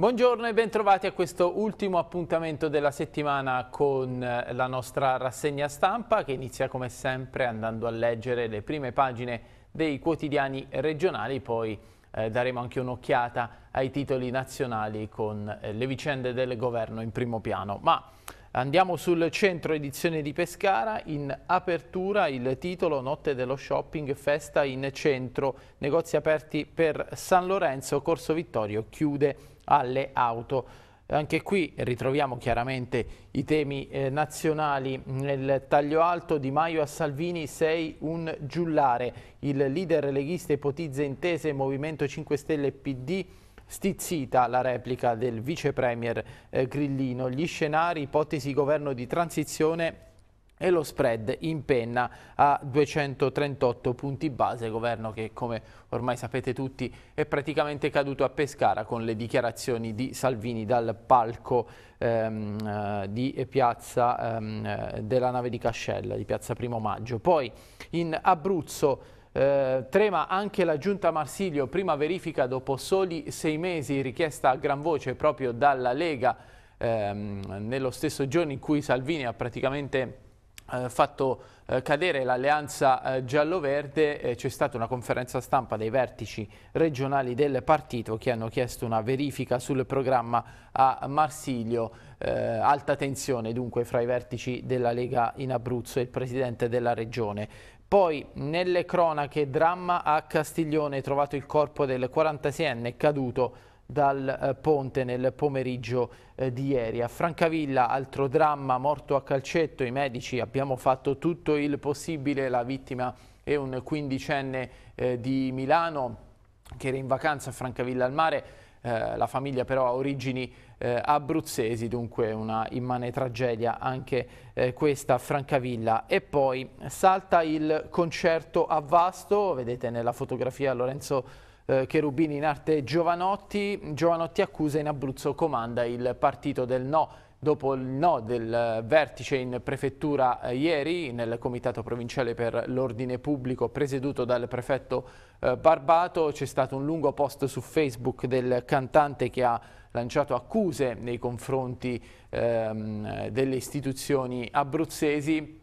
Buongiorno e bentrovati a questo ultimo appuntamento della settimana con eh, la nostra rassegna stampa che inizia come sempre andando a leggere le prime pagine dei quotidiani regionali, poi eh, daremo anche un'occhiata ai titoli nazionali con eh, le vicende del governo in primo piano. Ma andiamo sul centro edizione di Pescara, in apertura il titolo Notte dello shopping, festa in centro, negozi aperti per San Lorenzo, Corso Vittorio chiude alle auto. Anche qui ritroviamo chiaramente i temi eh, nazionali. Nel taglio alto Di Maio a Salvini sei un giullare. Il leader leghista ipotizza intese Movimento 5 Stelle PD stizzita la replica del vice premier eh, Grillino. Gli scenari, ipotesi governo di transizione e lo spread in penna a 238 punti base, governo che come ormai sapete tutti è praticamente caduto a Pescara con le dichiarazioni di Salvini dal palco ehm, eh, di piazza ehm, della nave di Cascella, di piazza Primo Maggio. Poi in Abruzzo eh, trema anche la giunta Marsilio, prima verifica dopo soli sei mesi, richiesta a gran voce proprio dalla Lega ehm, nello stesso giorno in cui Salvini ha praticamente eh, fatto eh, cadere l'alleanza eh, giallo-verde, c'è stata una conferenza stampa dei vertici regionali del partito che hanno chiesto una verifica sul programma a Marsiglio, eh, alta tensione dunque fra i vertici della Lega in Abruzzo e il presidente della regione. Poi nelle cronache dramma a Castiglione trovato il corpo del 46enne caduto dal eh, ponte nel pomeriggio eh, di ieri. A Francavilla, altro dramma, morto a calcetto, i medici abbiamo fatto tutto il possibile, la vittima è un quindicenne eh, di Milano che era in vacanza a Francavilla al mare, eh, la famiglia però ha origini eh, abruzzesi, dunque una immane tragedia anche eh, questa a Francavilla. E poi salta il concerto a Vasto, vedete nella fotografia Lorenzo eh, Cherubini in arte Giovanotti. Giovanotti accusa in Abruzzo comanda il partito del no. Dopo il no del eh, vertice in prefettura eh, ieri nel Comitato Provinciale per l'Ordine Pubblico presieduto dal prefetto eh, Barbato c'è stato un lungo post su Facebook del cantante che ha lanciato accuse nei confronti ehm, delle istituzioni abruzzesi.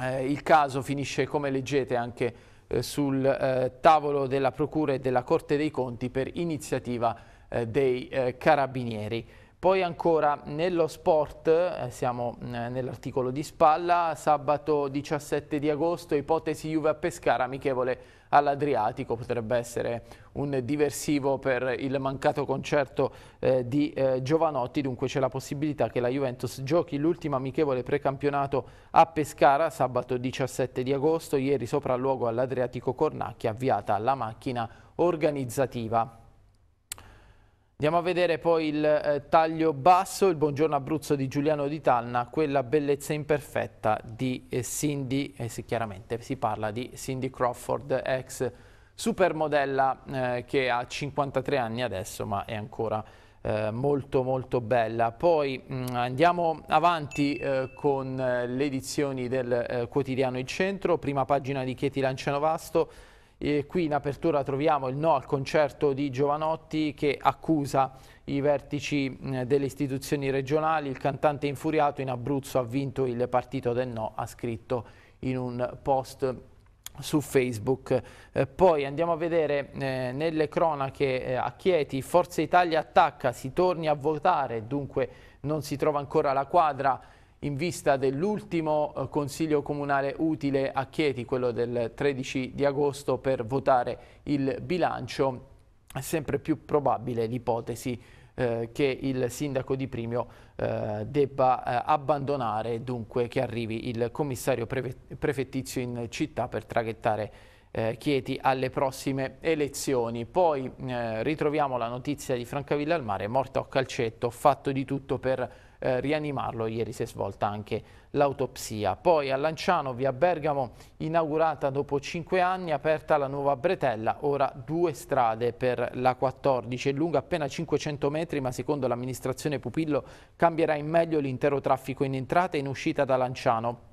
Eh, il caso finisce come leggete anche eh, sul eh, tavolo della Procura e della Corte dei Conti per iniziativa eh, dei carabinieri. Poi ancora nello sport, siamo mm, nell'articolo di spalla, sabato 17 di agosto, ipotesi Juve a Pescara, amichevole all'Adriatico, potrebbe essere un diversivo per il mancato concerto eh, di eh, Giovanotti, dunque c'è la possibilità che la Juventus giochi l'ultima amichevole precampionato a Pescara sabato 17 di agosto, ieri sopra luogo all'Adriatico Cornacchia avviata la macchina organizzativa. Andiamo a vedere poi il eh, taglio basso, il buongiorno Abruzzo di Giuliano di Talna, quella bellezza imperfetta di eh, Cindy, eh, sì, chiaramente si parla di Cindy Crawford, ex supermodella eh, che ha 53 anni adesso ma è ancora eh, molto molto bella. Poi mh, mm, andiamo avanti eh, con le edizioni del quotidiano Il Centro, prima pagina di Chieti Lancianovasto, e qui in apertura troviamo il no al concerto di Giovanotti che accusa i vertici delle istituzioni regionali. Il cantante infuriato in Abruzzo ha vinto il partito del no, ha scritto in un post su Facebook. Eh, poi andiamo a vedere eh, nelle cronache eh, a Chieti, Forza Italia attacca, si torni a votare, dunque non si trova ancora la quadra in vista dell'ultimo eh, Consiglio Comunale utile a Chieti, quello del 13 di agosto, per votare il bilancio, è sempre più probabile l'ipotesi eh, che il sindaco di Primio eh, debba eh, abbandonare dunque che arrivi il commissario prefettizio in città per traghettare eh, Chieti alle prossime elezioni. Poi eh, ritroviamo la notizia di Francavilla al Mare, morta a calcetto, fatto di tutto per eh, rianimarlo. Ieri si è svolta anche l'autopsia. Poi a Lanciano, via Bergamo, inaugurata dopo 5 anni, aperta la nuova bretella, ora due strade per la 14, è lunga appena 500 metri ma secondo l'amministrazione Pupillo cambierà in meglio l'intero traffico in entrata e in uscita da Lanciano.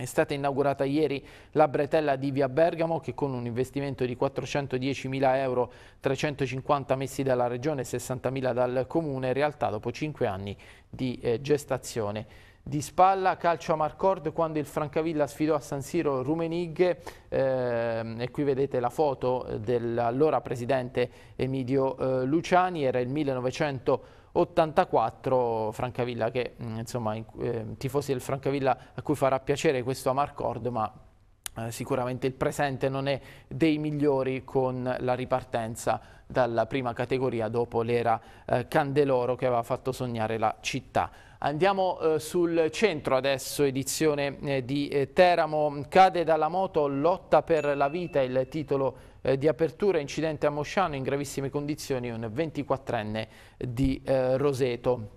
È stata inaugurata ieri la bretella di Via Bergamo che con un investimento di 410.000 euro, 350 messi dalla Regione e 60.000 dal Comune, in realtà dopo 5 anni di eh, gestazione di spalla, calcio a Marcord quando il Francavilla sfidò a San Siro Rumenighe eh, e qui vedete la foto eh, dell'allora presidente Emidio eh, Luciani, era il 1984 Francavilla che mm, insomma ehm, tifosi del Francavilla a cui farà piacere questo Amarcord ma eh, sicuramente il presente non è dei migliori con la ripartenza dalla prima categoria dopo l'era eh, Candeloro che aveva fatto sognare la città. Andiamo eh, sul centro adesso, edizione eh, di eh, Teramo. Cade dalla moto, lotta per la vita, il titolo eh, di apertura, incidente a Mosciano, in gravissime condizioni, un 24enne di eh, Roseto.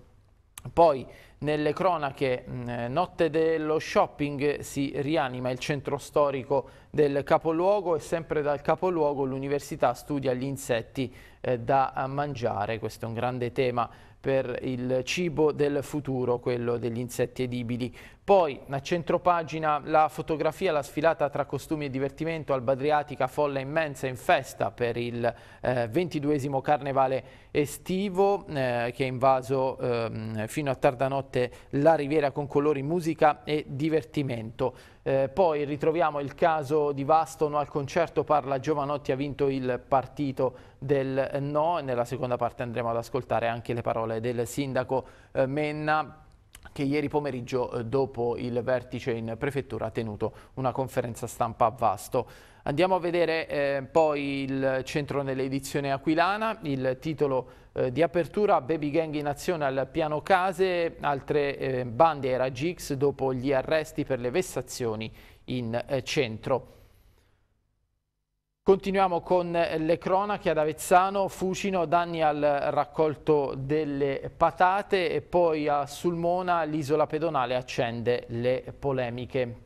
Poi nelle cronache, mm, eh, notte dello shopping, si rianima il centro storico del capoluogo e sempre dal capoluogo l'università studia gli insetti da mangiare. Questo è un grande tema per il cibo del futuro, quello degli insetti edibili. Poi, a centropagina, la fotografia, la sfilata tra costumi e divertimento, Alba Adriatica, folla immensa in festa per il eh, carnevale estivo eh, che ha invaso eh, fino a tarda notte la riviera con colori, musica e divertimento. Eh, poi ritroviamo il caso di Vasto, no al concerto, parla Giovanotti, ha vinto il partito del no e nella seconda parte andremo ad ascoltare anche le parole del sindaco eh, Menna che ieri pomeriggio eh, dopo il vertice in prefettura ha tenuto una conferenza stampa a Vasto. Andiamo a vedere eh, poi il centro nell'edizione aquilana, il titolo eh, di apertura Baby Gang in azione al piano case, altre eh, bande ai raggi X dopo gli arresti per le vessazioni in eh, centro. Continuiamo con eh, le cronache ad Avezzano, Fucino, danni al raccolto delle patate e poi a Sulmona l'isola pedonale accende le polemiche.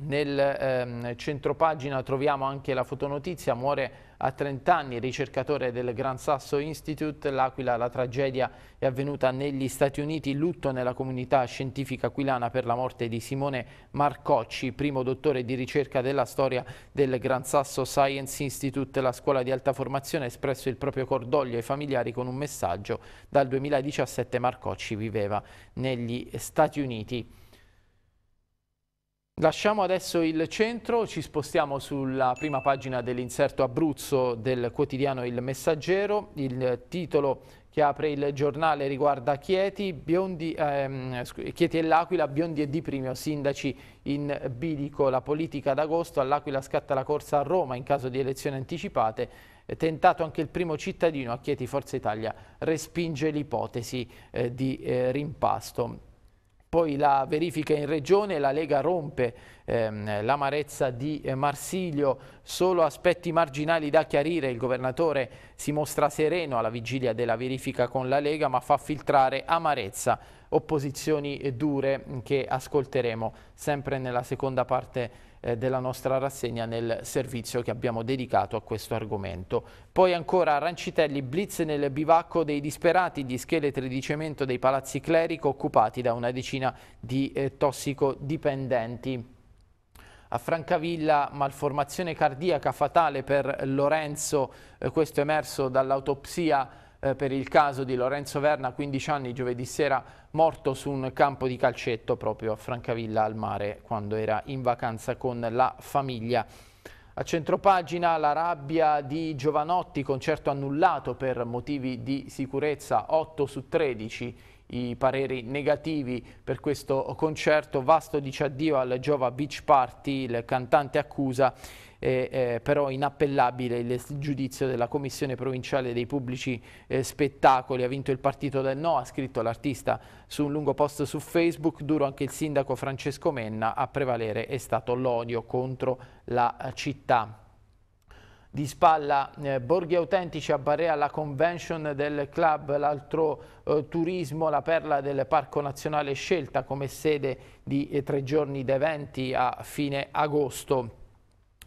Nel ehm, pagina troviamo anche la fotonotizia, muore a 30 anni, ricercatore del Gran Sasso Institute, l'Aquila, la tragedia è avvenuta negli Stati Uniti, lutto nella comunità scientifica aquilana per la morte di Simone Marcocci, primo dottore di ricerca della storia del Gran Sasso Science Institute, la scuola di alta formazione ha espresso il proprio cordoglio ai familiari con un messaggio. Dal 2017 Marcocci viveva negli Stati Uniti. Lasciamo adesso il centro, ci spostiamo sulla prima pagina dell'inserto Abruzzo del quotidiano Il Messaggero. Il titolo che apre il giornale riguarda Chieti, Biondi, ehm, Chieti e l'Aquila, Biondi e Di Primio, sindaci in bilico. La politica d'agosto, all'Aquila scatta la corsa a Roma in caso di elezioni anticipate. Tentato anche il primo cittadino, a Chieti Forza Italia respinge l'ipotesi eh, di eh, rimpasto. Poi la verifica in regione, la Lega rompe ehm, l'amarezza di Marsiglio, solo aspetti marginali da chiarire, il governatore si mostra sereno alla vigilia della verifica con la Lega ma fa filtrare amarezza, opposizioni dure che ascolteremo sempre nella seconda parte eh, della nostra rassegna nel servizio che abbiamo dedicato a questo argomento. Poi ancora Rancitelli, blitz nel bivacco dei disperati, gli scheletri di cemento dei palazzi clerico occupati da una decina di eh, tossicodipendenti. A Francavilla malformazione cardiaca fatale per Lorenzo, eh, questo emerso dall'autopsia eh, per il caso di Lorenzo Verna, 15 anni, giovedì sera morto su un campo di calcetto proprio a Francavilla al mare quando era in vacanza con la famiglia. A centropagina la rabbia di Giovanotti, concerto annullato per motivi di sicurezza, 8 su 13 i pareri negativi per questo concerto. Vasto dice addio al Giova Beach Party, il cantante accusa eh, eh, però inappellabile il giudizio della Commissione Provinciale dei Pubblici eh, Spettacoli, ha vinto il partito del no, ha scritto l'artista su un lungo post su Facebook, duro anche il sindaco Francesco Menna, a prevalere è stato l'odio contro la città di spalla eh, Borghi Autentici a Barrea la convention del club l'altro eh, turismo, la perla del Parco Nazionale scelta come sede di eh, tre giorni d'eventi a fine agosto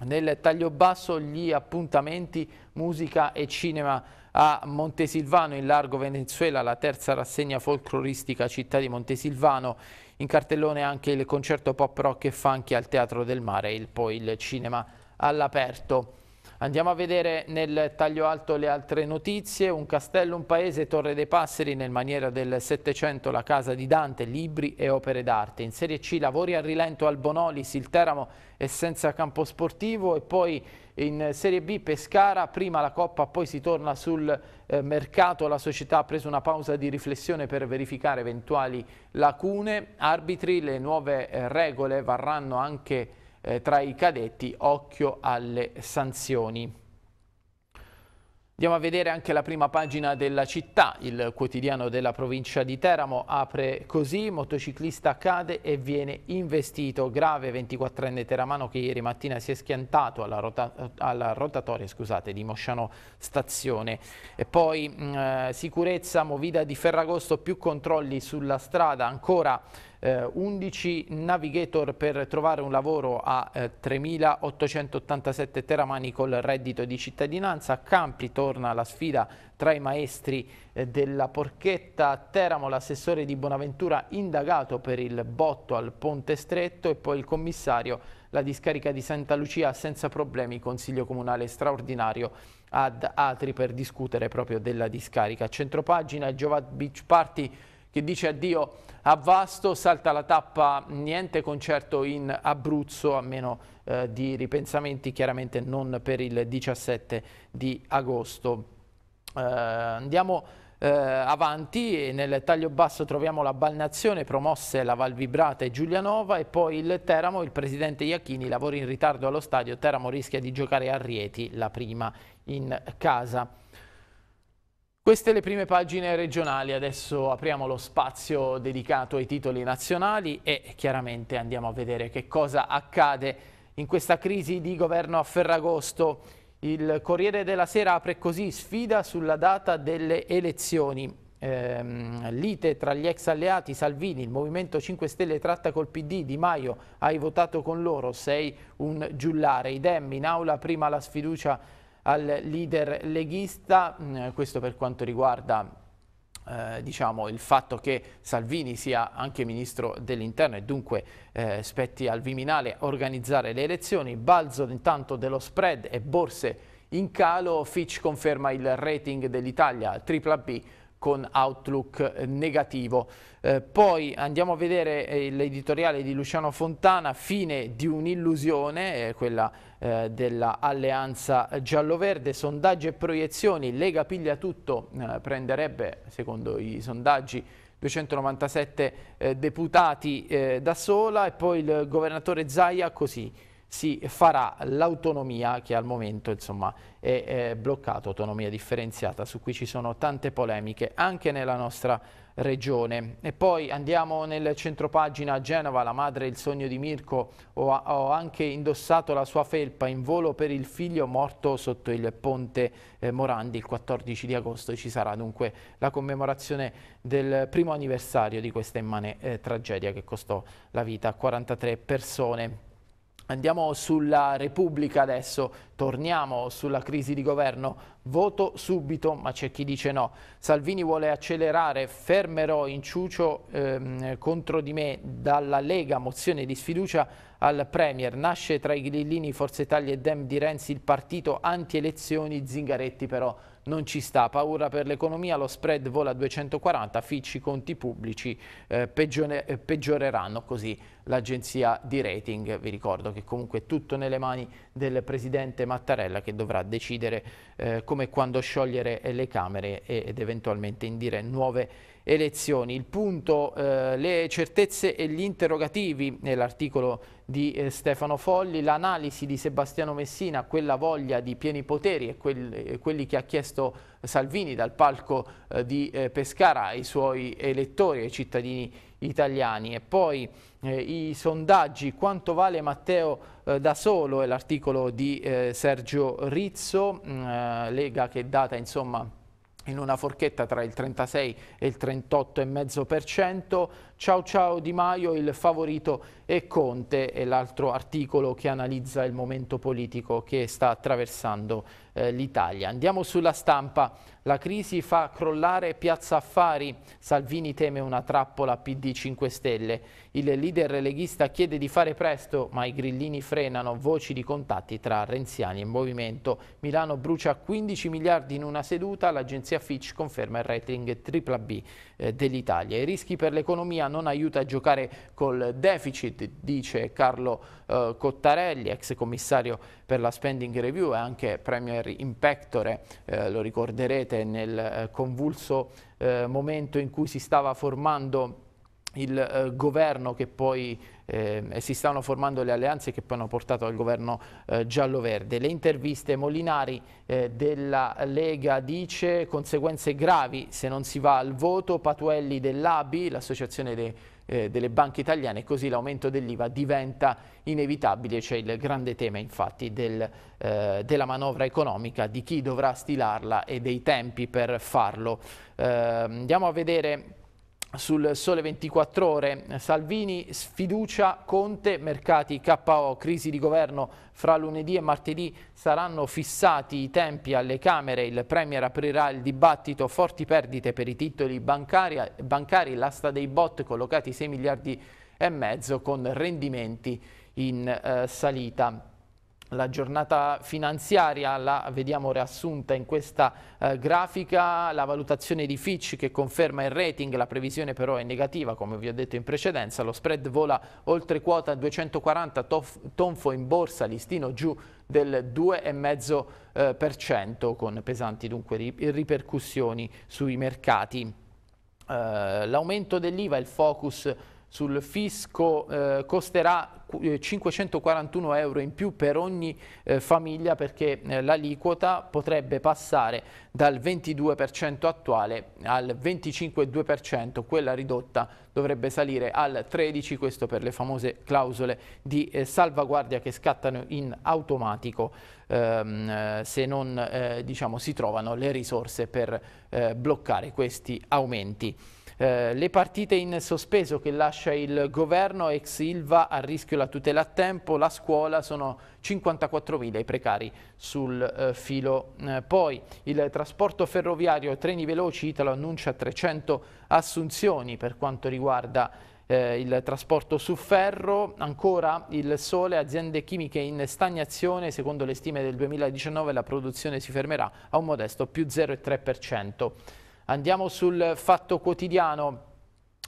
nel taglio basso gli appuntamenti musica e cinema a Montesilvano in largo Venezuela, la terza rassegna folcloristica città di Montesilvano, in cartellone anche il concerto pop rock e funky al Teatro del Mare e poi il cinema all'aperto. Andiamo a vedere nel taglio alto le altre notizie, un castello, un paese, Torre dei Passeri, nel maniera del Settecento la casa di Dante, libri e opere d'arte. In Serie C lavori a rilento al Bonolis, il Teramo è senza campo sportivo e poi in Serie B Pescara, prima la Coppa, poi si torna sul eh, mercato, la società ha preso una pausa di riflessione per verificare eventuali lacune, arbitri, le nuove eh, regole varranno anche eh, tra i cadetti, occhio alle sanzioni. Andiamo a vedere anche la prima pagina della città, il quotidiano della provincia di Teramo apre così, motociclista cade e viene investito, grave 24enne teramano che ieri mattina si è schiantato alla, rota alla rotatoria scusate, di Mosciano Stazione. E poi mh, mm, eh, sicurezza, Movida di Ferragosto, più controlli sulla strada, ancora eh, 11 navigator per trovare un lavoro a eh, 3.887 teramani col reddito di cittadinanza, Campi torna alla sfida tra i maestri eh, della porchetta, Teramo l'assessore di Bonaventura indagato per il botto al ponte stretto e poi il commissario la discarica di Santa Lucia senza problemi, consiglio comunale straordinario ad altri per discutere proprio della discarica. Centropagina Giova Beach Party che dice addio a Vasto, salta la tappa, niente concerto in Abruzzo, a meno eh, di ripensamenti, chiaramente non per il 17 di agosto. Eh, andiamo eh, avanti e nel taglio basso troviamo la balnazione, promosse la Valvibrata e Giulianova e poi il Teramo, il presidente Iacchini, lavora in ritardo allo stadio, Teramo rischia di giocare a Rieti la prima in casa. Queste le prime pagine regionali, adesso apriamo lo spazio dedicato ai titoli nazionali e chiaramente andiamo a vedere che cosa accade in questa crisi di governo a Ferragosto. Il Corriere della Sera apre così sfida sulla data delle elezioni. Ehm, lite tra gli ex alleati Salvini, il Movimento 5 Stelle tratta col PD, Di Maio hai votato con loro, sei un giullare. Idem in aula prima la sfiducia al leader leghista, mm, questo per quanto riguarda eh, diciamo, il fatto che Salvini sia anche ministro dell'interno e dunque eh, spetti al Viminale organizzare le elezioni, balzo intanto dello spread e borse in calo, Fitch conferma il rating dell'Italia AAA con outlook eh, negativo. Eh, poi andiamo a vedere eh, l'editoriale di Luciano Fontana, fine di un'illusione, eh, quella eh, dell'alleanza giallo-verde, sondaggi e proiezioni, Lega piglia tutto, eh, prenderebbe secondo i sondaggi 297 deputati da sola e poi il governatore Zaia così si farà l'autonomia che al momento insomma, è, è bloccata, autonomia differenziata, su cui ci sono tante polemiche anche nella nostra regione. E poi andiamo nel centropagina a Genova, la madre il sogno di Mirko, ho, ho, anche indossato la sua felpa in volo per il figlio morto sotto il ponte eh, Morandi il 14 di agosto. Ci sarà dunque la commemorazione del primo anniversario di questa immane eh, tragedia che costò la vita a 43 persone. Andiamo sulla Repubblica adesso, torniamo sulla crisi di governo. Voto subito, ma c'è chi dice no. Salvini vuole accelerare, fermerò inciucio ehm, contro di me dalla Lega, mozione di sfiducia al Premier. Nasce tra i grillini Forza Italia e Dem di Renzi il partito anti-elezioni Zingaretti però non ci sta, paura per l'economia, lo spread vola a 240, Fitch i conti pubblici eh, peggiore, eh, peggioreranno così l'agenzia di rating. Vi ricordo che comunque è tutto nelle mani del presidente Mattarella che dovrà decidere eh, come e quando sciogliere le Camere ed eventualmente indire nuove elezioni. Il punto, eh, le certezze e gli interrogativi, nell'articolo di eh, Stefano Folli, l'analisi di Sebastiano Messina, quella voglia di pieni poteri e quel, quelli che ha chiesto Salvini dal palco eh, di eh, Pescara ai suoi elettori, ai cittadini italiani. E poi eh, i sondaggi, quanto vale Matteo eh, da solo, è l'articolo di Sergio Rizzo, mm, Lega che data insomma in una forchetta tra il 36 e il 38,5%. Ciao ciao Di Maio, il favorito è Conte, è l'altro articolo che analizza il momento politico che sta attraversando eh, l'Italia. Andiamo sulla stampa. La crisi fa crollare Piazza Affari. Salvini teme una trappola PD 5 Stelle. Il leader leghista chiede di fare presto, ma i grillini frenano. Voci di contatti tra renziani e movimento. Milano brucia 15 miliardi in una seduta. L'agenzia Fitch conferma il rating tripla B eh, dell'Italia. I rischi per l'economia non aiuta a giocare col deficit, dice Carlo eh, Cottarelli, ex commissario per la spending review e anche premier in pectore, eh, lo ricorderete nel eh, convulso eh, momento in cui si stava formando il eh, governo che poi eh, si stanno formando le alleanze che poi hanno portato al governo eh, giallo-verde. Le interviste Molinari eh, della Lega dice conseguenze gravi se non si va al voto, Patuelli dell'ABI, l'associazione dei eh, delle banche italiane, così l'aumento dell'IVA diventa inevitabile, c'è cioè il grande tema infatti del, eh, della manovra economica, di chi dovrà stilarla e dei tempi per farlo. Eh, andiamo a vedere sul sole 24 ore, Salvini sfiducia Conte, mercati KO, crisi di governo fra lunedì e martedì saranno fissati i tempi alle Camere, il Premier aprirà il dibattito, forti perdite per i titoli bancari, bancari l'asta dei bot collocati 6 miliardi e mezzo con rendimenti in eh, salita. La giornata finanziaria la vediamo riassunta in questa eh, grafica, la valutazione di Fitch che conferma il rating, la previsione però è negativa come vi ho detto in precedenza, lo spread vola oltre quota 240, tof, tonfo in borsa, listino giù del 2,5% eh, con pesanti dunque ripercussioni sui mercati. Eh, L'aumento dell'IVA il focus sul fisco eh, costerà 541 eh, euro in più per ogni eh, famiglia perché eh, l'aliquota potrebbe passare dal 22% attuale al 25,2%, quella ridotta dovrebbe salire al 13%, questo per le famose clausole di eh, salvaguardia che scattano in automatico ehm, eh, se non diciamo, si trovano le risorse per bloccare questi aumenti. Eh, le partite in sospeso che lascia il governo ex Ilva a rischio la tutela a tempo, la scuola sono 54.000 i precari sul eh, filo. Eh, poi il trasporto ferroviario treni veloci Italo annuncia 300 assunzioni per quanto riguarda eh, il trasporto su ferro, ancora il sole, aziende chimiche in stagnazione, secondo le stime del 2019 la produzione si fermerà a un modesto più 0,3%. Andiamo sul fatto quotidiano.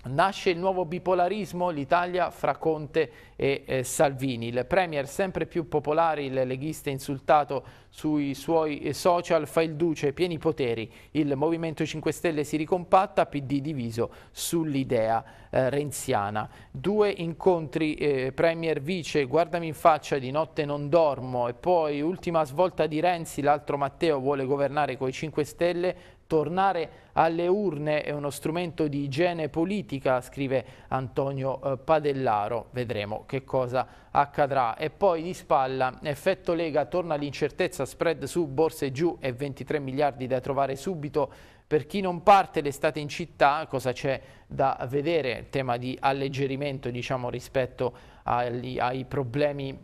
Nasce il nuovo bipolarismo, l'Italia fra Conte e eh, Salvini. Il Premier sempre più popolare, il leghista insultato sui suoi eh, social, fa il duce, pieni poteri. Il Movimento 5 Stelle si ricompatta, PD diviso sull'idea eh, renziana. Due incontri eh, Premier Vice, guardami in faccia, di notte non dormo. E poi ultima svolta di Renzi, l'altro Matteo vuole governare con i 5 Stelle, Tornare alle urne è uno strumento di igiene politica, scrive Antonio eh, Padellaro. Vedremo che cosa accadrà. E poi di spalla, effetto Lega, torna l'incertezza, spread su, borse giù e 23 miliardi da trovare subito. Per chi non parte l'estate in città, cosa c'è da vedere? Tema di alleggerimento diciamo, rispetto agli, ai problemi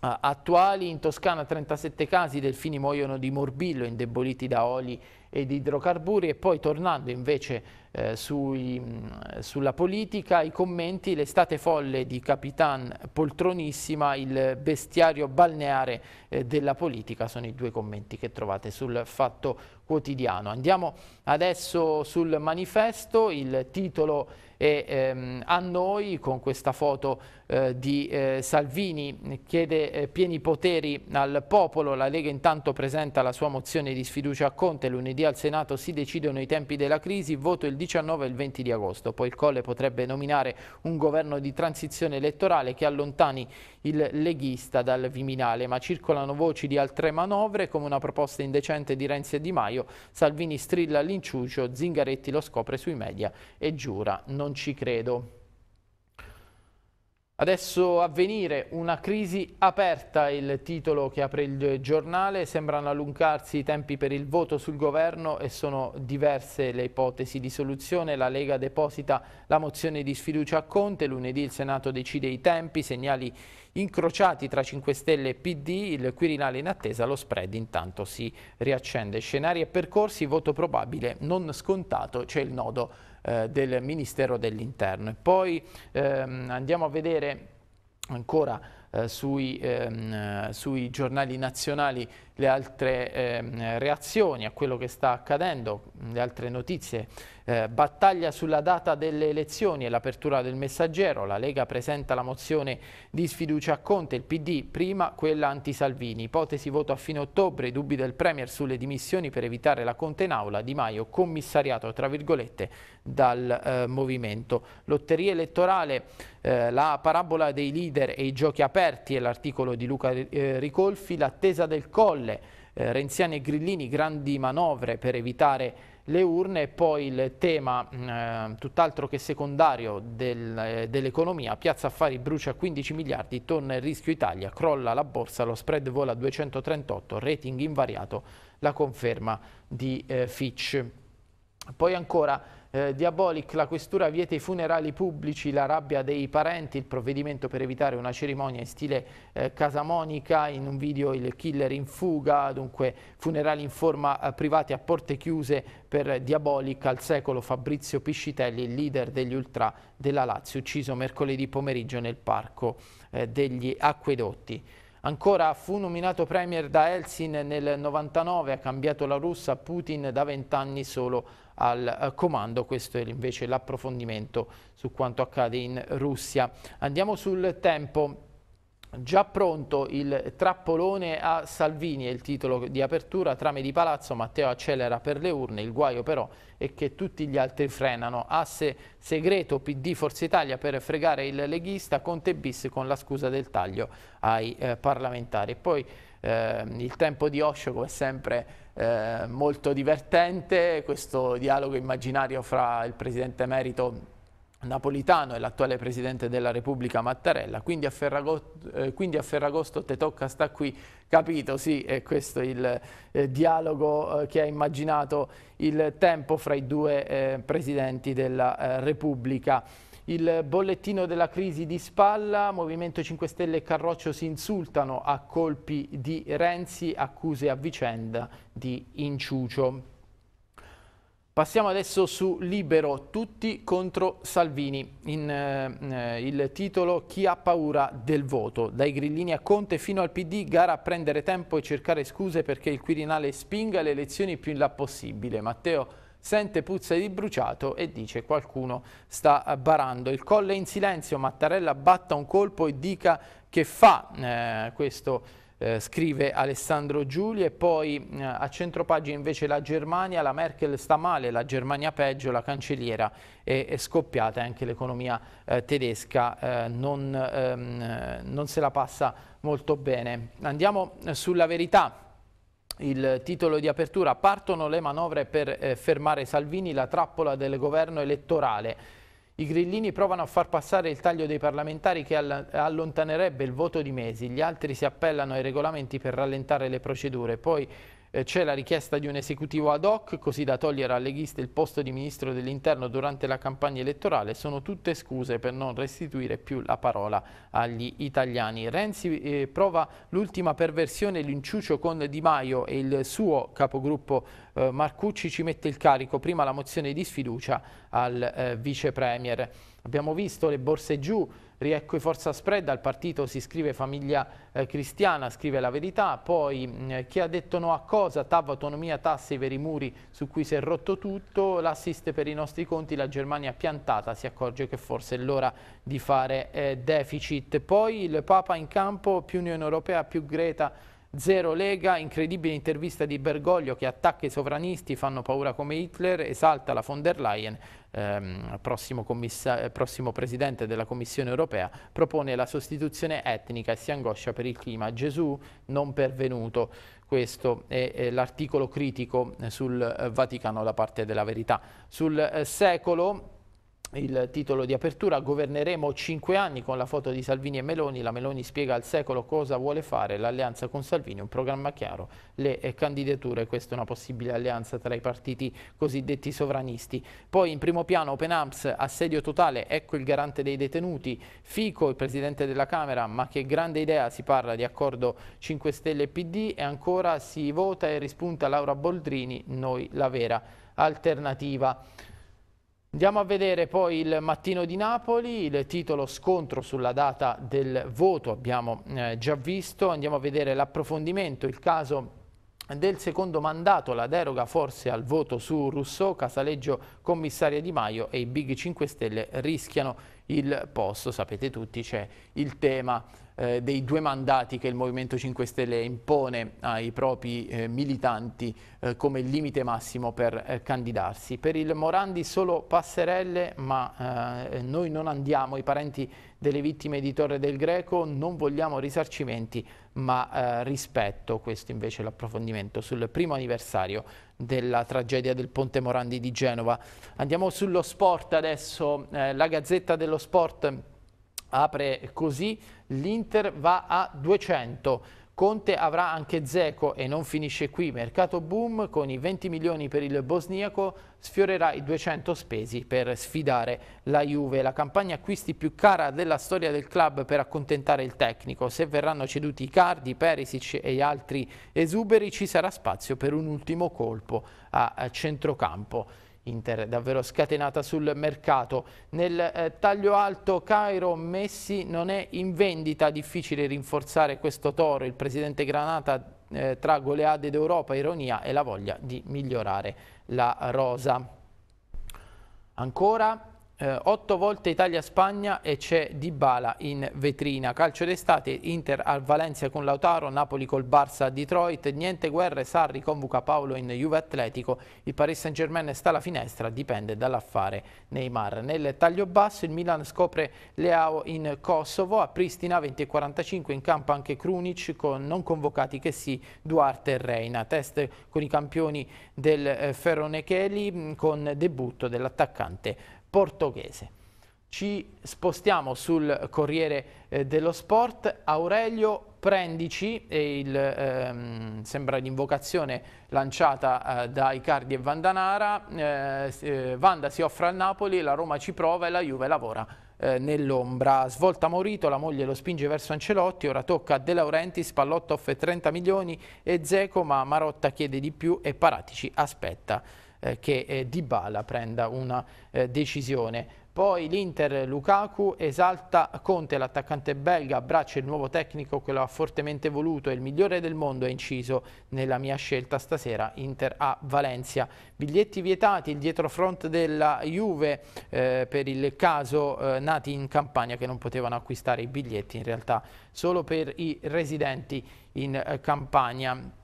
Ah, attuali. In Toscana 37 casi, i delfini muoiono di morbillo indeboliti da oli ed idrocarburi e poi tornando invece eh, sui, sulla politica i commenti l'estate folle di Capitan Poltronissima il bestiario balneare eh, della politica sono i due commenti che trovate sul fatto quotidiano andiamo adesso sul manifesto il titolo e ehm, a noi con questa foto eh, di eh, Salvini chiede eh, pieni poteri al popolo, la Lega intanto presenta la sua mozione di sfiducia a Conte, lunedì al Senato si decidono i tempi della crisi, voto il 19 e il 20 di agosto, poi il Colle potrebbe nominare un governo di transizione elettorale che allontani il leghista dal Viminale, ma circolano voci di altre manovre come una proposta indecente di Renzi e Di Maio, Salvini strilla l'inciucio, Zingaretti lo scopre sui media e giura non ci credo. Adesso avvenire una crisi aperta, il titolo che apre il giornale, sembrano allungarsi i tempi per il voto sul governo e sono diverse le ipotesi di soluzione. La Lega deposita la mozione di sfiducia a Conte, lunedì il Senato decide i tempi, segnali incrociati tra 5 Stelle e PD, il Quirinale in attesa, lo spread intanto si riaccende. Scenari e percorsi, voto probabile non scontato, c'è il nodo eh, del Ministero dell'Interno. E poi ehm, andiamo a vedere ancora eh, sui, ehm, sui, giornali nazionali le altre ehm, reazioni a quello che sta accadendo, le altre notizie eh, battaglia sulla data delle elezioni e l'apertura del messaggero. La Lega presenta la mozione di sfiducia a Conte, il PD prima quella anti-Salvini. Ipotesi voto a fine ottobre, dubbi del Premier sulle dimissioni per evitare la Conte in aula. Di Maio commissariato, tra virgolette, dal eh, movimento. Lotteria elettorale, eh, la parabola dei leader e i giochi aperti è l'articolo di Luca eh, Ricolfi. L'attesa del Colle, eh, Renziani e Grillini, grandi manovre per evitare le urne e poi il tema mm, eh, tutt'altro che secondario del, eh, dell'economia, Piazza Affari brucia 15 miliardi, torna il rischio Italia, crolla la borsa, lo spread vola a 238, rating invariato, la conferma di eh, Fitch. Poi ancora eh, Diabolic, la questura vieta i funerali pubblici, la rabbia dei parenti, il provvedimento per evitare una cerimonia in stile eh, Monica, in un video il killer in fuga, dunque funerali in forma eh, privati a porte chiuse per Diabolic al secolo Fabrizio Piscitelli, leader degli ultra della Lazio, ucciso mercoledì pomeriggio nel parco eh, degli acquedotti. Ancora fu nominato premier da Helsin nel 99, ha cambiato la Russia, Putin da vent'anni solo al eh, comando, questo è invece l'approfondimento su quanto accade in Russia. Andiamo sul tempo. Già pronto il trappolone a Salvini è il titolo di apertura, trame di palazzo, Matteo accelera per le urne, il guaio però è che tutti gli altri frenano. Asse segreto PD Forza Italia per fregare il leghista, Conte bis con la scusa del taglio ai eh, parlamentari. Poi eh, il tempo di Osho come sempre eh, molto divertente questo dialogo immaginario fra il presidente emerito Napolitano e l'attuale Presidente della Repubblica Mattarella, quindi a, Ferragosto, eh, quindi a Ferragosto te tocca sta qui, capito? Sì, è questo il eh, dialogo eh, che ha immaginato il tempo fra i due eh, Presidenti della eh, Repubblica Mattarella. Il bollettino della crisi di spalla, Movimento 5 Stelle e Carroccio si insultano a colpi di Renzi, accuse a vicenda di inciucio. Passiamo adesso su Libero, tutti contro Salvini, in, eh, il titolo Chi ha paura del voto, dai grillini a Conte fino al PD, gara a prendere tempo e cercare scuse perché il Quirinale spinga le elezioni più in là possibile. Matteo sente puzza di bruciato e dice qualcuno sta eh, barando. Il colle in silenzio, Mattarella batta un colpo e dica che fa eh, questo eh, scrive Alessandro Giulia e poi eh, a centropagina invece la Germania, la Merkel sta male, la Germania peggio, la cancelliera è, è scoppiata e anche l'economia eh, tedesca eh, non, ehm, non se la passa molto bene. Andiamo eh, sulla verità il titolo di apertura, partono le manovre per eh, fermare Salvini, la trappola del governo elettorale. I grillini provano a far passare il taglio dei parlamentari che allontanerebbe il voto di mesi, gli altri si appellano ai regolamenti per rallentare le procedure, poi eh, c'è la richiesta di un esecutivo ad hoc così da togliere alle leghista il posto di ministro dell'interno durante la campagna elettorale sono tutte scuse per non restituire più la parola agli italiani Renzi eh, prova l'ultima perversione l'inciucio con Di Maio e il suo capogruppo eh, Marcucci ci mette il carico prima la mozione di sfiducia al eh, vice premier abbiamo visto le borse giù Riecco i Forza Spread, al partito si scrive famiglia eh, cristiana, scrive la verità, poi mm, eh, chi ha detto no a cosa, TAV, autonomia, tasse, i veri muri su cui si è rotto tutto, l'assiste per i nostri conti, la Germania piantata, si accorge che forse è l'ora di fare eh, deficit. Poi il Papa in campo, più Unione Europea, più Greta, Zero Lega, incredibile intervista di Bergoglio che attacca i sovranisti, fanno paura come Hitler, esalta la von der Leyen, ehm, prossimo, prossimo presidente della Commissione europea, propone la sostituzione etnica e si angoscia per il clima. Gesù non pervenuto. Questo è, è l'articolo critico sul Vaticano da parte della verità. Sul eh, secolo il titolo di apertura, governeremo cinque anni con la foto di Salvini e Meloni, la Meloni spiega al secolo cosa vuole fare, l'alleanza con Salvini, un programma chiaro, le eh, candidature, questa è una possibile alleanza tra i partiti cosiddetti sovranisti. Poi in primo piano Open Arms, assedio totale, ecco il garante dei detenuti, Fico, il presidente della Camera, ma che grande idea, si parla di accordo 5 Stelle e PD e ancora si vota e rispunta Laura Boldrini, noi la vera alternativa. Andiamo a vedere poi il mattino di Napoli, il titolo scontro sulla data del voto abbiamo eh, già visto, andiamo a vedere l'approfondimento, il caso del secondo mandato, la deroga forse al voto su Rousseau, Casaleggio commissaria Di Maio e i Big 5 Stelle rischiano il posto, sapete tutti c'è il tema eh, dei due mandati che il Movimento 5 Stelle impone ai propri eh, militanti eh, come limite massimo per eh, candidarsi. Per il Morandi solo passerelle, ma eh, noi non andiamo, i parenti delle vittime di Torre del Greco non vogliamo risarcimenti, ma eh, rispetto, questo invece è l'approfondimento sul primo anniversario della tragedia del Ponte Morandi di Genova. Andiamo sullo sport adesso, la Gazzetta dello Sport apre così, l'Inter va a 200. Conte avrà anche Zeco e non finisce qui. Mercato boom con i 20 milioni per il bosniaco sfiorerà i 200 spesi per sfidare la Juve. La campagna acquisti più cara della storia del club per accontentare il tecnico. Se verranno ceduti i Cardi, Perisic e gli altri esuberi ci sarà spazio per un ultimo colpo a centrocampo. Inter davvero scatenata sul mercato. Nel eh, taglio alto Cairo Messi non è in vendita, difficile rinforzare questo toro. Il presidente Granata eh, tra goleade d'Europa, ironia e la voglia di migliorare la rosa. Ancora eh, 8 volte Italia-Spagna e c'è Dybala in vetrina. Calcio d'estate, Inter al Valencia con Lautaro, Napoli col Barça a Detroit, niente guerre, Sarri convoca Paolo in Juve Atletico, il Paris Saint Germain sta alla finestra, dipende dall'affare Neymar. Nel taglio basso il Milan scopre Leao in Kosovo, a Pristina 20.45 in campo anche Krunic con non convocati che sì Duarte e Reina. Test con i campioni del eh, Ferronecheli mm, con debutto dell'attaccante portoghese. Ci spostiamo sul Corriere eh, dello Sport, Aurelio Prendici, il, ehm, sembra l'invocazione lanciata eh, da Icardi e Vandanara, eh, eh, Vanda si offre al Napoli, la Roma ci prova e la Juve lavora eh, nell'ombra. Svolta Morito, la moglie lo spinge verso Ancelotti, ora tocca a De Laurenti, Spallotta offre 30 milioni e Zeco, ma Marotta chiede di più e Paratici aspetta eh, che eh, Dybala prenda una eh, decisione. Poi l'Inter Lukaku esalta Conte, l'attaccante belga, abbraccia il nuovo tecnico che lo ha fortemente voluto, è il migliore del mondo, è inciso nella mia scelta stasera Inter a Valencia. Biglietti vietati, il dietro dietrofront della Juve eh, per il caso eh, nati in Campania che non potevano acquistare i biglietti in realtà solo per i residenti in eh, Campania.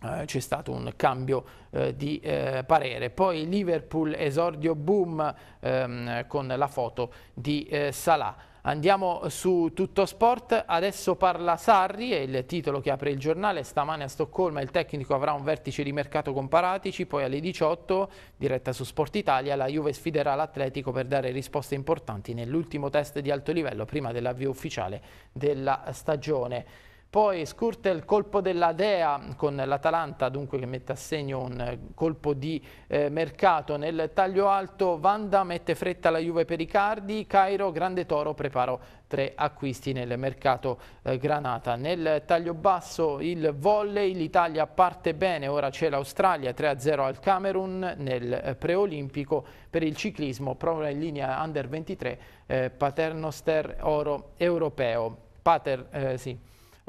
Eh, c'è stato un cambio eh, di eh, parere. Poi Liverpool esordio boom ehm, con la foto di eh, Salah. Andiamo su Tutto Sport, adesso parla Sarri, è il titolo che apre il giornale, stamane a Stoccolma il tecnico avrà un vertice di mercato con Paratici, poi alle 18, diretta su Sport Italia, la Juve sfiderà l'Atletico per dare risposte importanti nell'ultimo test di alto livello prima dell'avvio ufficiale della stagione. Poi scurta il colpo della Dea con l'Atalanta, dunque che mette a segno un eh, colpo di eh, mercato. Nel taglio alto Vanda mette fretta alla Juve per i Cardi, Cairo, Grande Toro, preparo tre acquisti nel mercato eh, Granata. Nel taglio basso il volley, l'Italia parte bene, ora c'è l'Australia 3-0 al Camerun nel eh, preolimpico per il ciclismo, prova in linea under 23 eh, Paternoster Oro Europeo. Pater, eh, sì.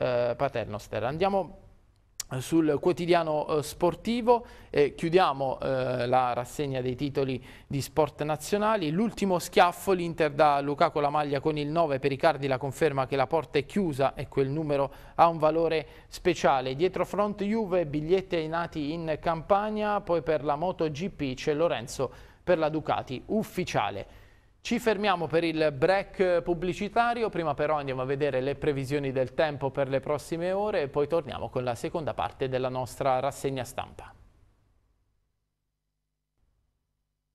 Eh, paternoster. Andiamo eh, sul quotidiano eh, sportivo eh, chiudiamo eh, la rassegna dei titoli di sport nazionali l'ultimo schiaffo l'Inter da Lukaku la maglia con il 9 per Icardi la conferma che la porta è chiusa e quel numero ha un valore speciale dietro front Juve biglietti ai nati in Campania poi per la MotoGP c'è Lorenzo per la Ducati ufficiale ci fermiamo per il break pubblicitario, prima però andiamo a vedere le previsioni del tempo per le prossime ore e poi torniamo con la seconda parte della nostra rassegna stampa.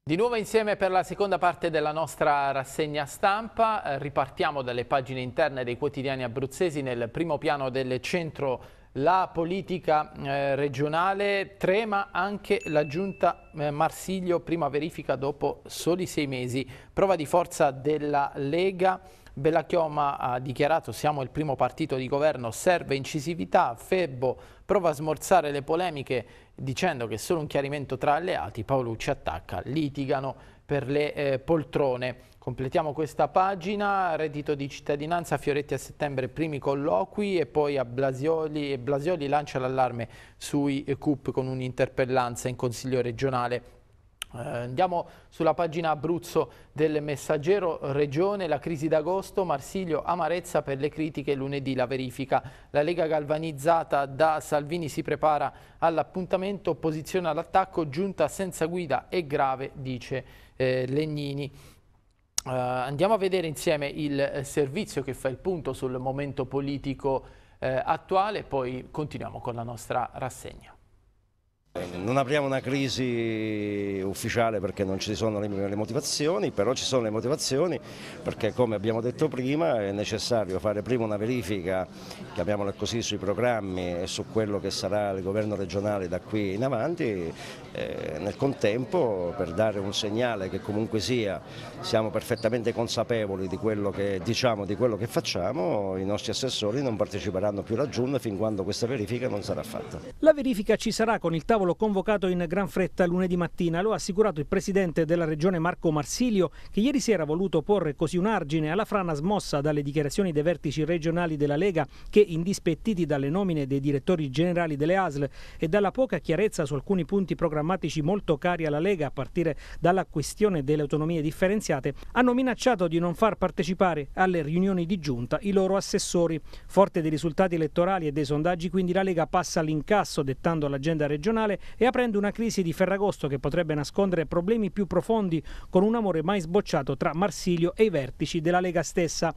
Di nuovo insieme per la seconda parte della nostra rassegna stampa, eh, ripartiamo dalle pagine interne dei quotidiani abruzzesi nel primo piano del centro la politica eh, regionale, trema anche la giunta eh, Marsiglio, prima verifica dopo soli sei mesi, prova di forza della Lega. Bella Chioma ha dichiarato siamo il primo partito di governo, serve incisività, Febbo prova a smorzare le polemiche dicendo che solo un chiarimento tra alleati, Paolucci attacca, litigano per le eh, poltrone. Completiamo questa pagina, reddito di cittadinanza, Fioretti a settembre primi colloqui e poi a Blasioli, e Blasioli lancia l'allarme sui CUP con un'interpellanza in Consiglio regionale eh, Andiamo sulla pagina Abruzzo del Messaggero Regione, la crisi d'agosto, Marsiglio, amarezza per le critiche, lunedì la verifica. La Lega galvanizzata da Salvini si prepara all'appuntamento, posiziona all'attacco, giunta senza guida e grave, dice eh, Legnini. Uh, andiamo a vedere insieme il eh, servizio che fa il punto sul momento politico eh, attuale e poi continuiamo con la nostra rassegna. Non apriamo una crisi ufficiale perché non ci sono le motivazioni, però ci sono le motivazioni perché come abbiamo detto prima è necessario fare prima una verifica, chiamiamola così, sui programmi e su quello che sarà il governo regionale da qui in avanti eh, nel contempo per dare un segnale che comunque sia siamo perfettamente consapevoli di quello che diciamo, di quello che facciamo, i nostri assessori non parteciperanno più alla Giunta fin quando questa verifica non sarà fatta. La verifica ci sarà con il tavolo convocato in gran fretta lunedì mattina, lo ha assicurato il presidente della regione Marco Marsilio che ieri sera ha voluto porre così un argine alla frana smossa dalle dichiarazioni dei vertici regionali della Lega che indispettiti dalle nomine dei direttori generali delle ASL e dalla poca chiarezza su alcuni punti programmati programmatici molto cari alla Lega, a partire dalla questione delle autonomie differenziate, hanno minacciato di non far partecipare alle riunioni di giunta i loro assessori. Forte dei risultati elettorali e dei sondaggi, quindi la Lega passa all'incasso dettando l'agenda regionale e aprendo una crisi di Ferragosto che potrebbe nascondere problemi più profondi con un amore mai sbocciato tra Marsilio e i vertici della Lega stessa.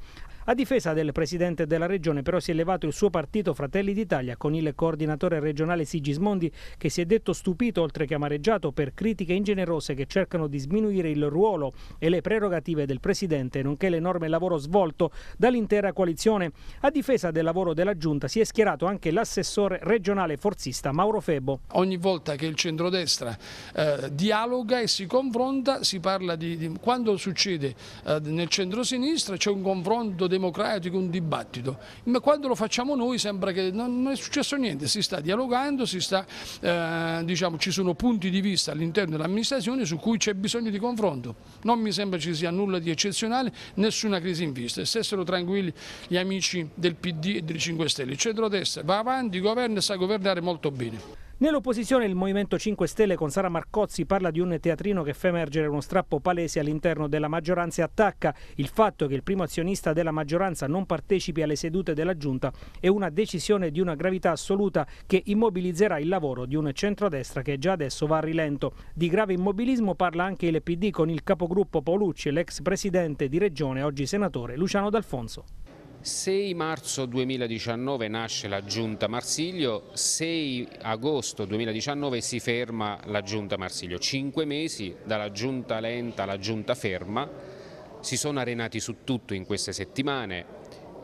A difesa del presidente della regione però si è levato il suo partito Fratelli d'Italia con il coordinatore regionale Sigismondi che si è detto stupito oltre che amareggiato per critiche ingenerose che cercano di sminuire il ruolo e le prerogative del presidente nonché l'enorme lavoro svolto dall'intera coalizione. A difesa del lavoro della giunta si è schierato anche l'assessore regionale forzista Mauro Febo. Ogni volta che il centrodestra eh, dialoga e si confronta si parla di, di quando succede eh, nel centro-sinistra c'è un confronto dei democratico, un dibattito, ma quando lo facciamo noi sembra che non, non è successo niente, si sta dialogando, si sta, eh, diciamo, ci sono punti di vista all'interno dell'amministrazione su cui c'è bisogno di confronto, non mi sembra ci sia nulla di eccezionale, nessuna crisi in vista e stessero tranquilli gli amici del PD e del 5 Stelle, il centro-destra va avanti, governa e sa governare molto bene. Nell'opposizione il Movimento 5 Stelle con Sara Marcozzi parla di un teatrino che fa emergere uno strappo palese all'interno della maggioranza e attacca il fatto che il primo azionista della maggioranza non partecipi alle sedute della Giunta è una decisione di una gravità assoluta che immobilizzerà il lavoro di un centrodestra che già adesso va a rilento. Di grave immobilismo parla anche il PD con il capogruppo Paolucci e l'ex presidente di Regione, oggi senatore, Luciano D'Alfonso. 6 marzo 2019 nasce la giunta Marsiglio, 6 agosto 2019 si ferma la giunta Marsiglio, 5 mesi dalla giunta lenta alla giunta ferma, si sono arenati su tutto in queste settimane,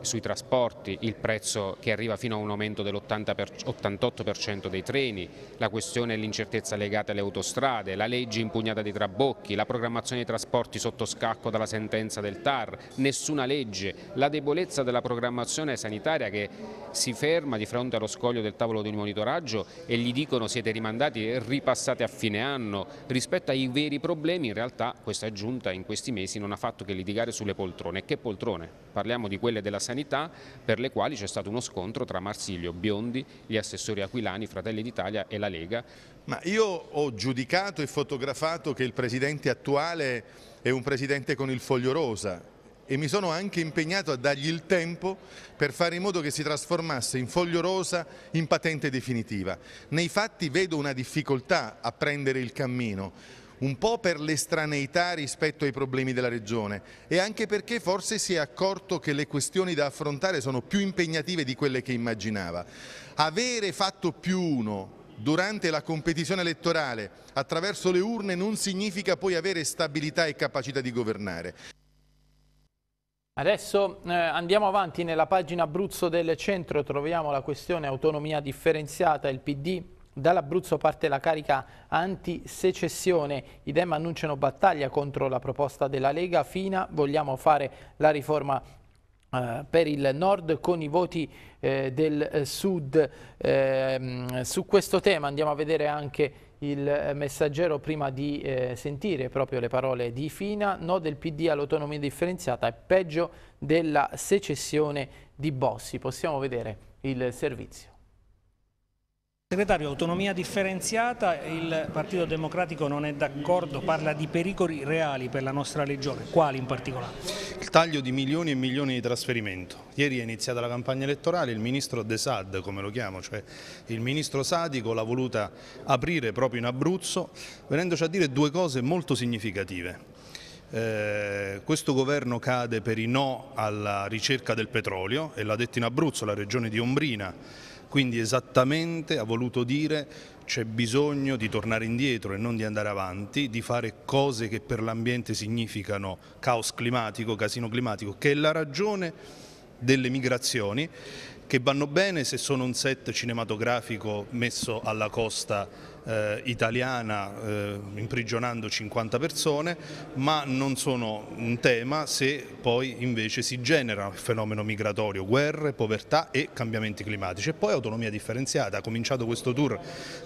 sui trasporti, il prezzo che arriva fino a un aumento dell'88% dei treni, la questione dell'incertezza legata alle autostrade, la legge impugnata dei trabocchi, la programmazione dei trasporti sotto scacco dalla sentenza del TAR, nessuna legge, la debolezza della programmazione sanitaria che si ferma di fronte allo scoglio del tavolo di monitoraggio e gli dicono siete rimandati e ripassate a fine anno. Rispetto ai veri problemi in realtà questa giunta in questi mesi non ha fatto che litigare sulle poltrone. Che poltrone? Parliamo di quelle della sanità sanità per le quali c'è stato uno scontro tra Marsilio, Biondi, gli assessori aquilani, Fratelli d'Italia e la Lega. Ma io ho giudicato e fotografato che il presidente attuale è un presidente con il foglio rosa e mi sono anche impegnato a dargli il tempo per fare in modo che si trasformasse in foglio rosa in patente definitiva. Nei fatti vedo una difficoltà a prendere il cammino un po' per l'estraneità rispetto ai problemi della regione e anche perché forse si è accorto che le questioni da affrontare sono più impegnative di quelle che immaginava. Avere fatto più uno durante la competizione elettorale attraverso le urne non significa poi avere stabilità e capacità di governare. Adesso eh, andiamo avanti nella pagina Abruzzo del centro, troviamo la questione autonomia differenziata, il PD Dall'Abruzzo parte la carica anti-secessione. I Dem annunciano battaglia contro la proposta della Lega. Fina, vogliamo fare la riforma eh, per il nord con i voti eh, del eh, sud. Eh, su questo tema andiamo a vedere anche il eh, messaggero prima di sentire proprio le parole di Fina. No del PD all'autonomia differenziata è peggio della secessione di Bossi. Possiamo vedere il servizio. Segretario, autonomia differenziata, il Partito Democratico non è d'accordo, parla di pericoli reali per la nostra regione, quali in particolare? Il taglio di milioni e milioni di trasferimento. Ieri è iniziata la campagna elettorale, il ministro De Sad, come lo chiamo, cioè il ministro Sadico l'ha voluta aprire proprio in Abruzzo, venendoci a dire due cose molto significative. Eh, questo governo cade per i no alla ricerca del petrolio e l'ha detto in Abruzzo, la regione di Ombrina quindi esattamente ha voluto dire c'è bisogno di tornare indietro e non di andare avanti, di fare cose che per l'ambiente significano caos climatico, casino climatico, che è la ragione delle migrazioni che vanno bene se sono un set cinematografico messo alla costa eh, italiana eh, imprigionando 50 persone, ma non sono un tema se poi invece si genera il fenomeno migratorio, guerre, povertà e cambiamenti climatici. E poi autonomia differenziata, ha cominciato questo tour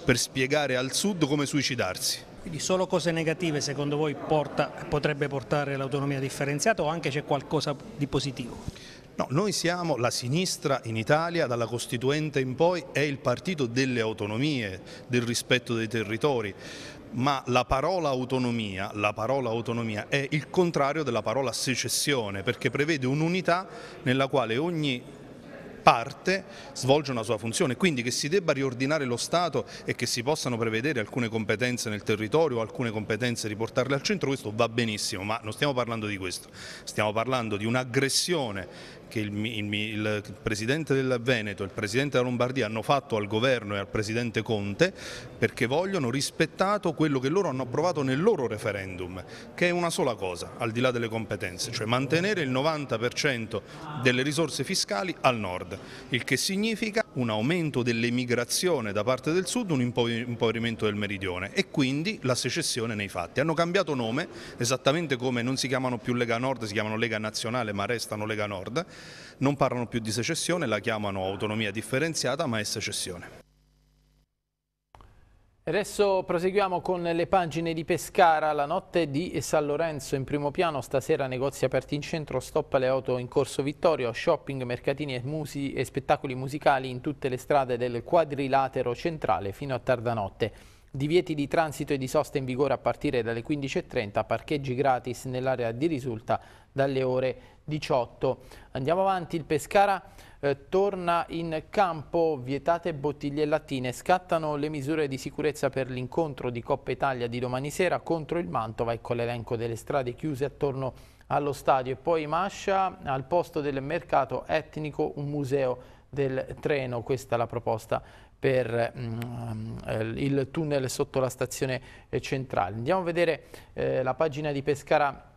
per spiegare al Sud come suicidarsi. Quindi solo cose negative secondo voi porta, potrebbe portare l'autonomia differenziata o anche c'è qualcosa di positivo? No, noi siamo la sinistra in Italia, dalla Costituente in poi, è il partito delle autonomie, del rispetto dei territori, ma la parola autonomia, la parola autonomia è il contrario della parola secessione, perché prevede un'unità nella quale ogni parte svolge una sua funzione, quindi che si debba riordinare lo Stato e che si possano prevedere alcune competenze nel territorio, alcune competenze riportarle al centro, questo va benissimo, ma non stiamo parlando di questo, stiamo parlando di un'aggressione che il, il, il, Presidente del Veneto e il Presidente della Lombardia hanno fatto al Governo e al Presidente Conte perché vogliono rispettato quello che loro hanno approvato nel loro referendum, che è una sola cosa, al di là delle competenze, cioè mantenere il 90% delle risorse fiscali al nord, il che significa un aumento dell'emigrazione da parte del sud, un impoverimento del meridione e quindi la secessione nei fatti. Hanno cambiato nome, esattamente come non si chiamano più Lega Nord, si chiamano Lega Nazionale ma restano Lega Nord non parlano più di secessione, la chiamano autonomia differenziata ma è secessione. Adesso proseguiamo con le pagine di Pescara, la notte di San Lorenzo in primo piano, stasera negozi aperti in centro, stop alle auto in corso Vittorio, shopping, mercatini e, musi, e spettacoli musicali in tutte le strade del quadrilatero centrale fino a tarda notte. Divieti di transito e di sosta in vigore a partire dalle 15.30, parcheggi gratis nell'area di risulta dalle ore 18. Andiamo avanti, il Pescara eh, torna in campo, vietate bottiglie e lattine, scattano le misure di sicurezza per l'incontro di Coppa Italia di domani sera contro il Mantova, ecco l'elenco delle strade chiuse attorno allo stadio e poi Mascia al posto del mercato etnico un museo del treno, questa è la proposta per um, il tunnel sotto la stazione eh, centrale. Andiamo a vedere eh, la pagina di Pescara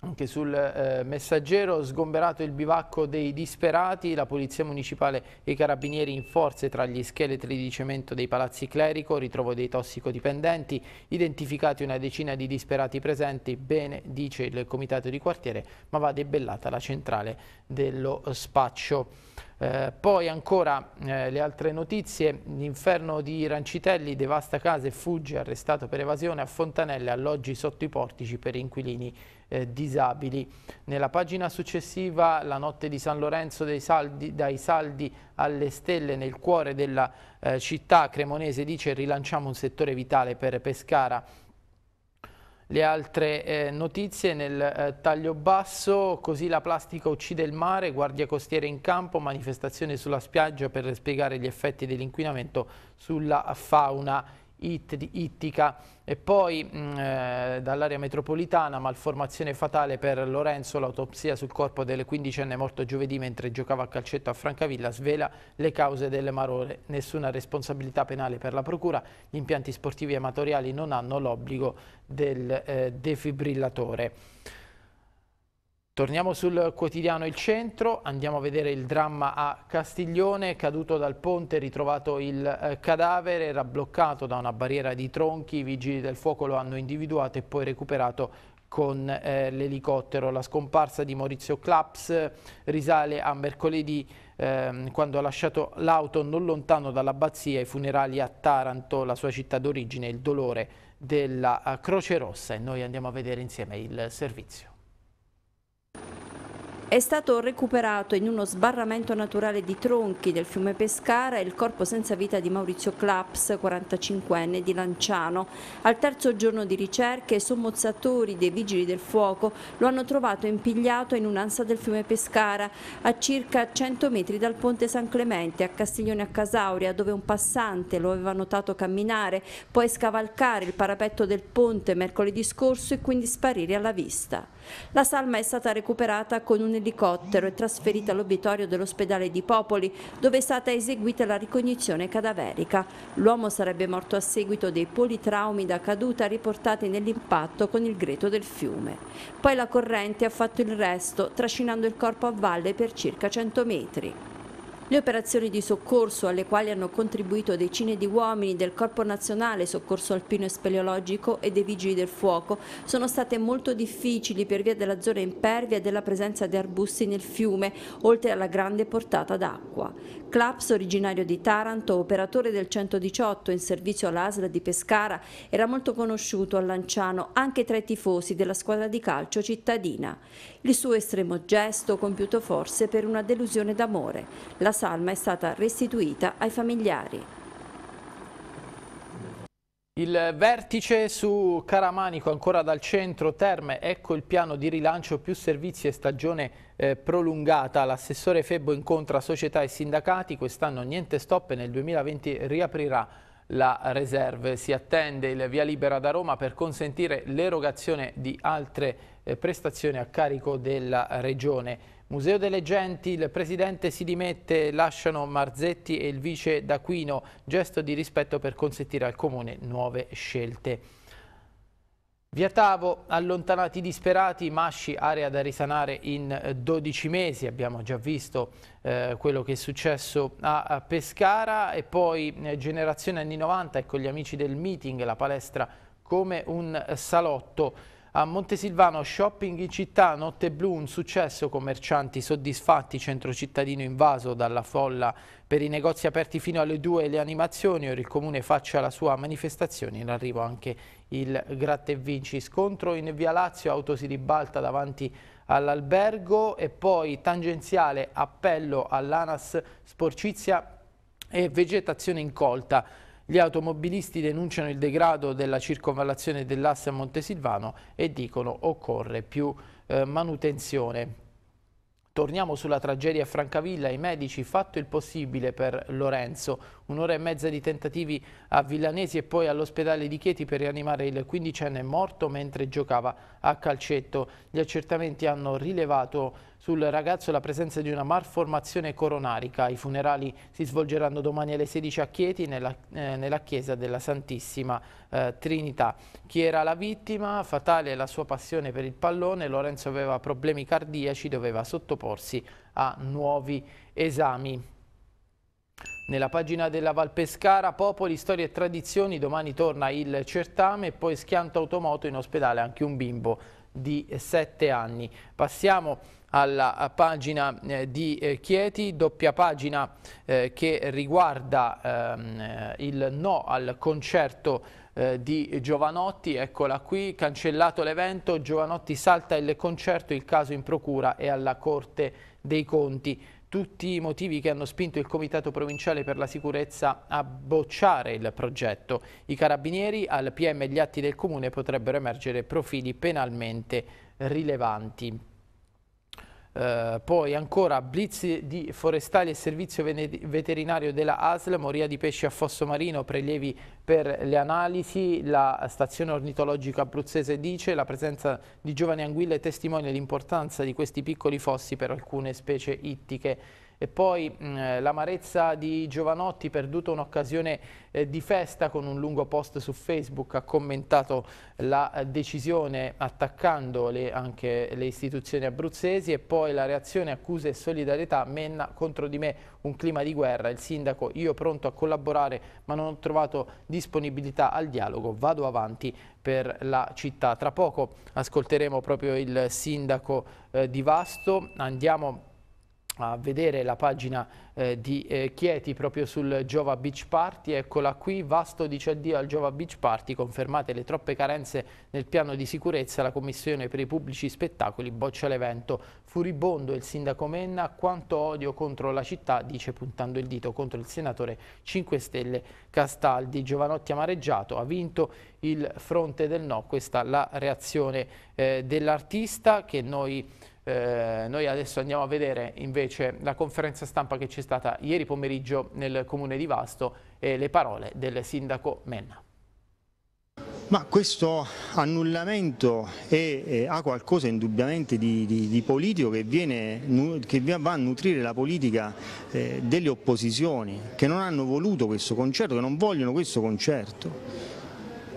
anche sul eh, messaggero sgomberato il bivacco dei disperati, la polizia municipale e i carabinieri in forze tra gli scheletri di cemento dei palazzi clerico, ritrovo dei tossicodipendenti, identificati una decina di disperati presenti, bene dice il comitato di quartiere, ma va debellata la centrale dello spaccio. Eh, poi ancora eh, le altre notizie, l'inferno di Rancitelli devasta case e fugge, arrestato per evasione a Fontanelle, alloggi sotto i portici per inquilini eh, disabili. Nella pagina successiva la notte di San Lorenzo saldi, dai saldi alle stelle nel cuore della eh, città cremonese dice rilanciamo un settore vitale per Pescara le altre eh, notizie nel eh, taglio basso, così la plastica uccide il mare, guardia costiera in campo, manifestazione sulla spiaggia per spiegare gli effetti dell'inquinamento sulla fauna It di Ittica e poi mh, mm, eh, dall'area metropolitana malformazione fatale per Lorenzo l'autopsia sul corpo del quindicenne morto giovedì mentre giocava a calcetto a Francavilla svela le cause delle marole nessuna responsabilità penale per la procura gli impianti sportivi amatoriali non hanno l'obbligo del eh, defibrillatore Torniamo sul quotidiano Il Centro, andiamo a vedere il dramma a Castiglione, caduto dal ponte, ritrovato il eh, cadavere, era bloccato da una barriera di tronchi, i vigili del fuoco lo hanno individuato e poi recuperato con eh, l'elicottero. La scomparsa di Maurizio Claps eh, risale a mercoledì eh, quando ha lasciato l'auto non lontano dall'abbazia, i funerali a Taranto, la sua città d'origine, il dolore della eh, Croce Rossa e noi andiamo a vedere insieme il servizio. È stato recuperato in uno sbarramento naturale di tronchi del fiume Pescara il corpo senza vita di Maurizio Claps, 45enne di Lanciano. Al terzo giorno di ricerche, i sommozzatori dei vigili del fuoco lo hanno trovato impigliato in un'ansa del fiume Pescara, a circa 100 metri dal ponte San Clemente, a Castiglione a Casauria, dove un passante lo aveva notato camminare, poi scavalcare il parapetto del ponte mercoledì scorso e quindi sparire alla vista. La salma è stata recuperata con un elicottero e trasferita all'obitorio dell'ospedale di Popoli, dove è stata eseguita la ricognizione cadaverica. L'uomo sarebbe morto a seguito dei politraumi da caduta riportati nell'impatto con il greto del fiume. Poi la corrente ha fatto il resto, trascinando il corpo a valle per circa 100 metri. Le operazioni di soccorso, alle quali hanno contribuito decine di uomini del Corpo Nazionale Soccorso Alpino e Speleologico e dei Vigili del Fuoco, sono state molto difficili per via della zona impervia e della presenza di arbusti nel fiume, oltre alla grande portata d'acqua. Claps, originario di Taranto, operatore del 118 in servizio all'ASL di Pescara, era molto conosciuto a Lanciano anche tra i tifosi della squadra di calcio cittadina. Il suo estremo gesto compiuto forse per una delusione d'amore. La salma è stata restituita ai familiari. Il vertice su Caramanico ancora dal centro Terme, ecco il piano di rilancio più servizi e stagione eh, prolungata. L'assessore Febbo incontra società e sindacati, quest'anno niente stop e nel 2020 riaprirà la reserve. Si attende il via libera da Roma per consentire l'erogazione di altre eh, prestazioni a carico della regione. Museo delle Genti, il presidente si dimette, lasciano Marzetti e il vice D'Aquino, gesto di rispetto per consentire al comune nuove scelte. Via Tavo, allontanati disperati, Masci, area da risanare in 12 mesi, abbiamo già visto eh, quello che è successo a Pescara e poi eh, generazione anni 90, ecco gli amici del meeting, la palestra come un salotto. A Montesilvano shopping in città, notte blu, un successo, commercianti soddisfatti, centro cittadino invaso dalla folla per i negozi aperti fino alle 2 le animazioni, ora il comune faccia la sua manifestazione, in arrivo anche il gratta e vinci. Scontro in via Lazio, auto si ribalta davanti all'albergo e poi tangenziale appello all'ANAS sporcizia e vegetazione incolta. Gli automobilisti denunciano il degrado della circonvallazione dell'asse a Montesilvano e dicono occorre più eh, manutenzione. Torniamo sulla tragedia a Francavilla, i medici fatto il possibile per Lorenzo, un'ora e mezza di tentativi a Villanesi e poi all'ospedale di Chieti per rianimare il quindicenne morto mentre giocava a calcetto. Gli accertamenti hanno rilevato sul ragazzo la presenza di una malformazione coronarica. I funerali si svolgeranno domani alle 16 a Chieti nella, eh, nella chiesa della Santissima eh, Trinità. Chi era la vittima? Fatale la sua passione per il pallone, Lorenzo aveva problemi cardiaci, doveva sottoporsi a nuovi esami. Nella pagina della Valpescara, Popoli, Storie e Tradizioni, domani torna il certame e poi schianto automoto in ospedale anche un bimbo di 7 anni. Passiamo alla pagina eh, di eh, Chieti, doppia pagina eh, che riguarda ehm, il no al concerto di Giovanotti, eccola qui, cancellato l'evento, Giovanotti salta il concerto, il caso in procura e alla Corte dei Conti. Tutti i motivi che hanno spinto il Comitato Provinciale per la Sicurezza a bocciare il progetto. I carabinieri al PM e gli atti del Comune potrebbero emergere profili penalmente rilevanti. Eh, poi ancora blitz di forestali e servizio veterinario della ASL, moria di pesci a Fosso Marino, prelievi per le analisi, la stazione ornitologica abruzzese dice la presenza di giovani anguille testimonia l'importanza di questi piccoli fossi per alcune specie ittiche. E poi mm, eh, l'amarezza di Giovanotti, perduto un'occasione eh, di festa con un lungo post su Facebook, ha commentato la eh, decisione attaccando le, anche le istituzioni abruzzesi e poi la reazione accuse e solidarietà Menna contro di me un clima di guerra, il sindaco io pronto a collaborare ma non ho trovato disponibilità al dialogo, vado avanti per la città. Tra poco ascolteremo proprio il sindaco eh, di Vasto, andiamo a vedere la pagina eh, di eh, Chieti proprio sul Giova Beach Party, eccola qui, Vasto dice addio al Giova Beach Party, confermate le troppe carenze nel piano di sicurezza, la Commissione per i pubblici spettacoli boccia l'evento, furibondo il sindaco Menna, quanto odio contro la città, dice puntando il dito contro il senatore 5 Stelle Castaldi, Giovanotti amareggiato, ha vinto il fronte del no, questa è la reazione eh, dell'artista che noi eh, noi adesso andiamo a vedere invece la conferenza stampa che c'è stata ieri pomeriggio nel comune di Vasto e le parole del sindaco Menna. Ma questo annullamento è, è, ha qualcosa indubbiamente di, di, di politico che, viene, che, va a nutrire la politica eh, delle opposizioni che non hanno voluto questo concerto, che non vogliono questo concerto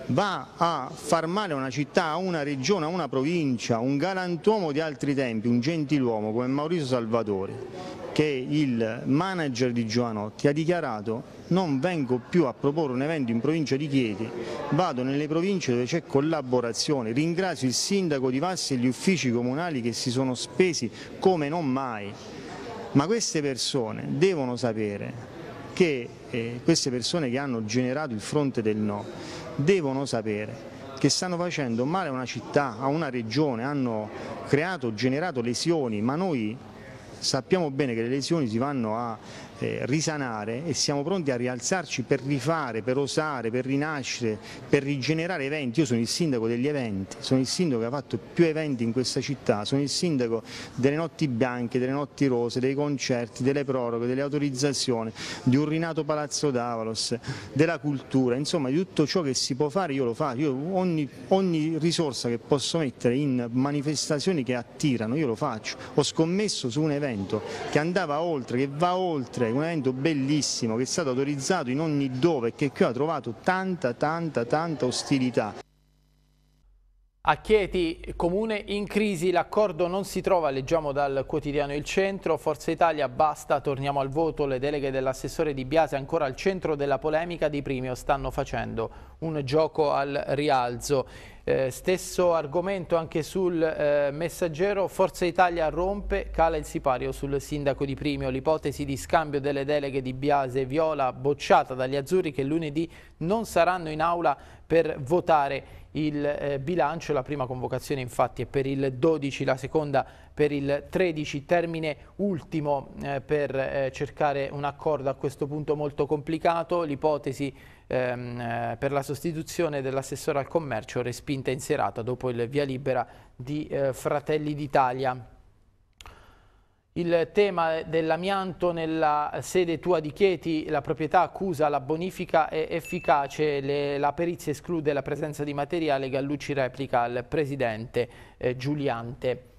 va a far male a una città, a una regione, a una provincia, un galantuomo di altri tempi, un gentiluomo come Maurizio Salvatore, che il manager di Giovanotti ha dichiarato non vengo più a proporre un evento in provincia di Chieti, vado nelle province dove c'è collaborazione, ringrazio il sindaco di Vassi e gli uffici comunali che si sono spesi come non mai, ma queste persone devono sapere che eh, queste persone che hanno generato il fronte del no devono sapere che stanno facendo male a una città, a una regione, hanno creato, generato lesioni, ma noi sappiamo bene che le lesioni si vanno a eh, risanare e siamo pronti a rialzarci per rifare, per osare, per rinascere, per rigenerare eventi. Io sono il sindaco degli eventi, sono il sindaco che ha fatto più eventi in questa città, sono il sindaco delle notti bianche, delle notti rose, dei concerti, delle proroghe, delle autorizzazioni, di un rinato Palazzo d'Avalos, della cultura, insomma di tutto ciò che si può fare io lo faccio, io ogni, ogni risorsa che posso mettere in manifestazioni che attirano io lo faccio, ho scommesso su un evento che andava oltre, che va oltre un regolamento bellissimo che è stato autorizzato in ogni dove e che qui ha trovato tanta, tanta, tanta ostilità. A Chieti, comune in crisi, l'accordo non si trova, leggiamo dal quotidiano Il Centro, Forza Italia basta, torniamo al voto, le deleghe dell'assessore Di Biase ancora al centro della polemica di Primio stanno facendo un gioco al rialzo. Eh, stesso argomento anche sul eh, messaggero, Forza Italia rompe, cala il sipario sul sindaco di Primio, l'ipotesi di scambio delle deleghe di Biase e Viola bocciata dagli azzurri che lunedì non saranno in aula per votare il eh, bilancio, la prima convocazione infatti è per il 12, la seconda per il 13, termine ultimo eh, per eh, cercare un accordo a questo punto molto complicato, l'ipotesi ehm, eh, per la sostituzione dell'assessore al commercio respinta in serata dopo il via libera di eh, Fratelli d'Italia. Il tema dell'amianto nella sede tua di Chieti, la proprietà accusa la bonifica è efficace, le, la perizia esclude la presenza di materiale, Gallucci replica al presidente eh, Giuliante.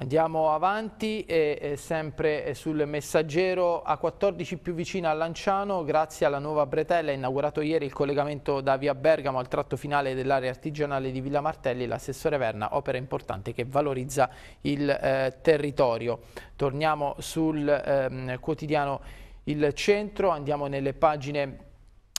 Andiamo avanti e, e sempre sul messaggero A14 più vicina a Lanciano, grazie alla nuova bretella inaugurato ieri il collegamento da via Bergamo al tratto finale dell'area artigianale di Villa Martelli, l'assessore Verna, opera importante che valorizza il eh, territorio. Torniamo sul eh, quotidiano Il Centro, andiamo nelle pagine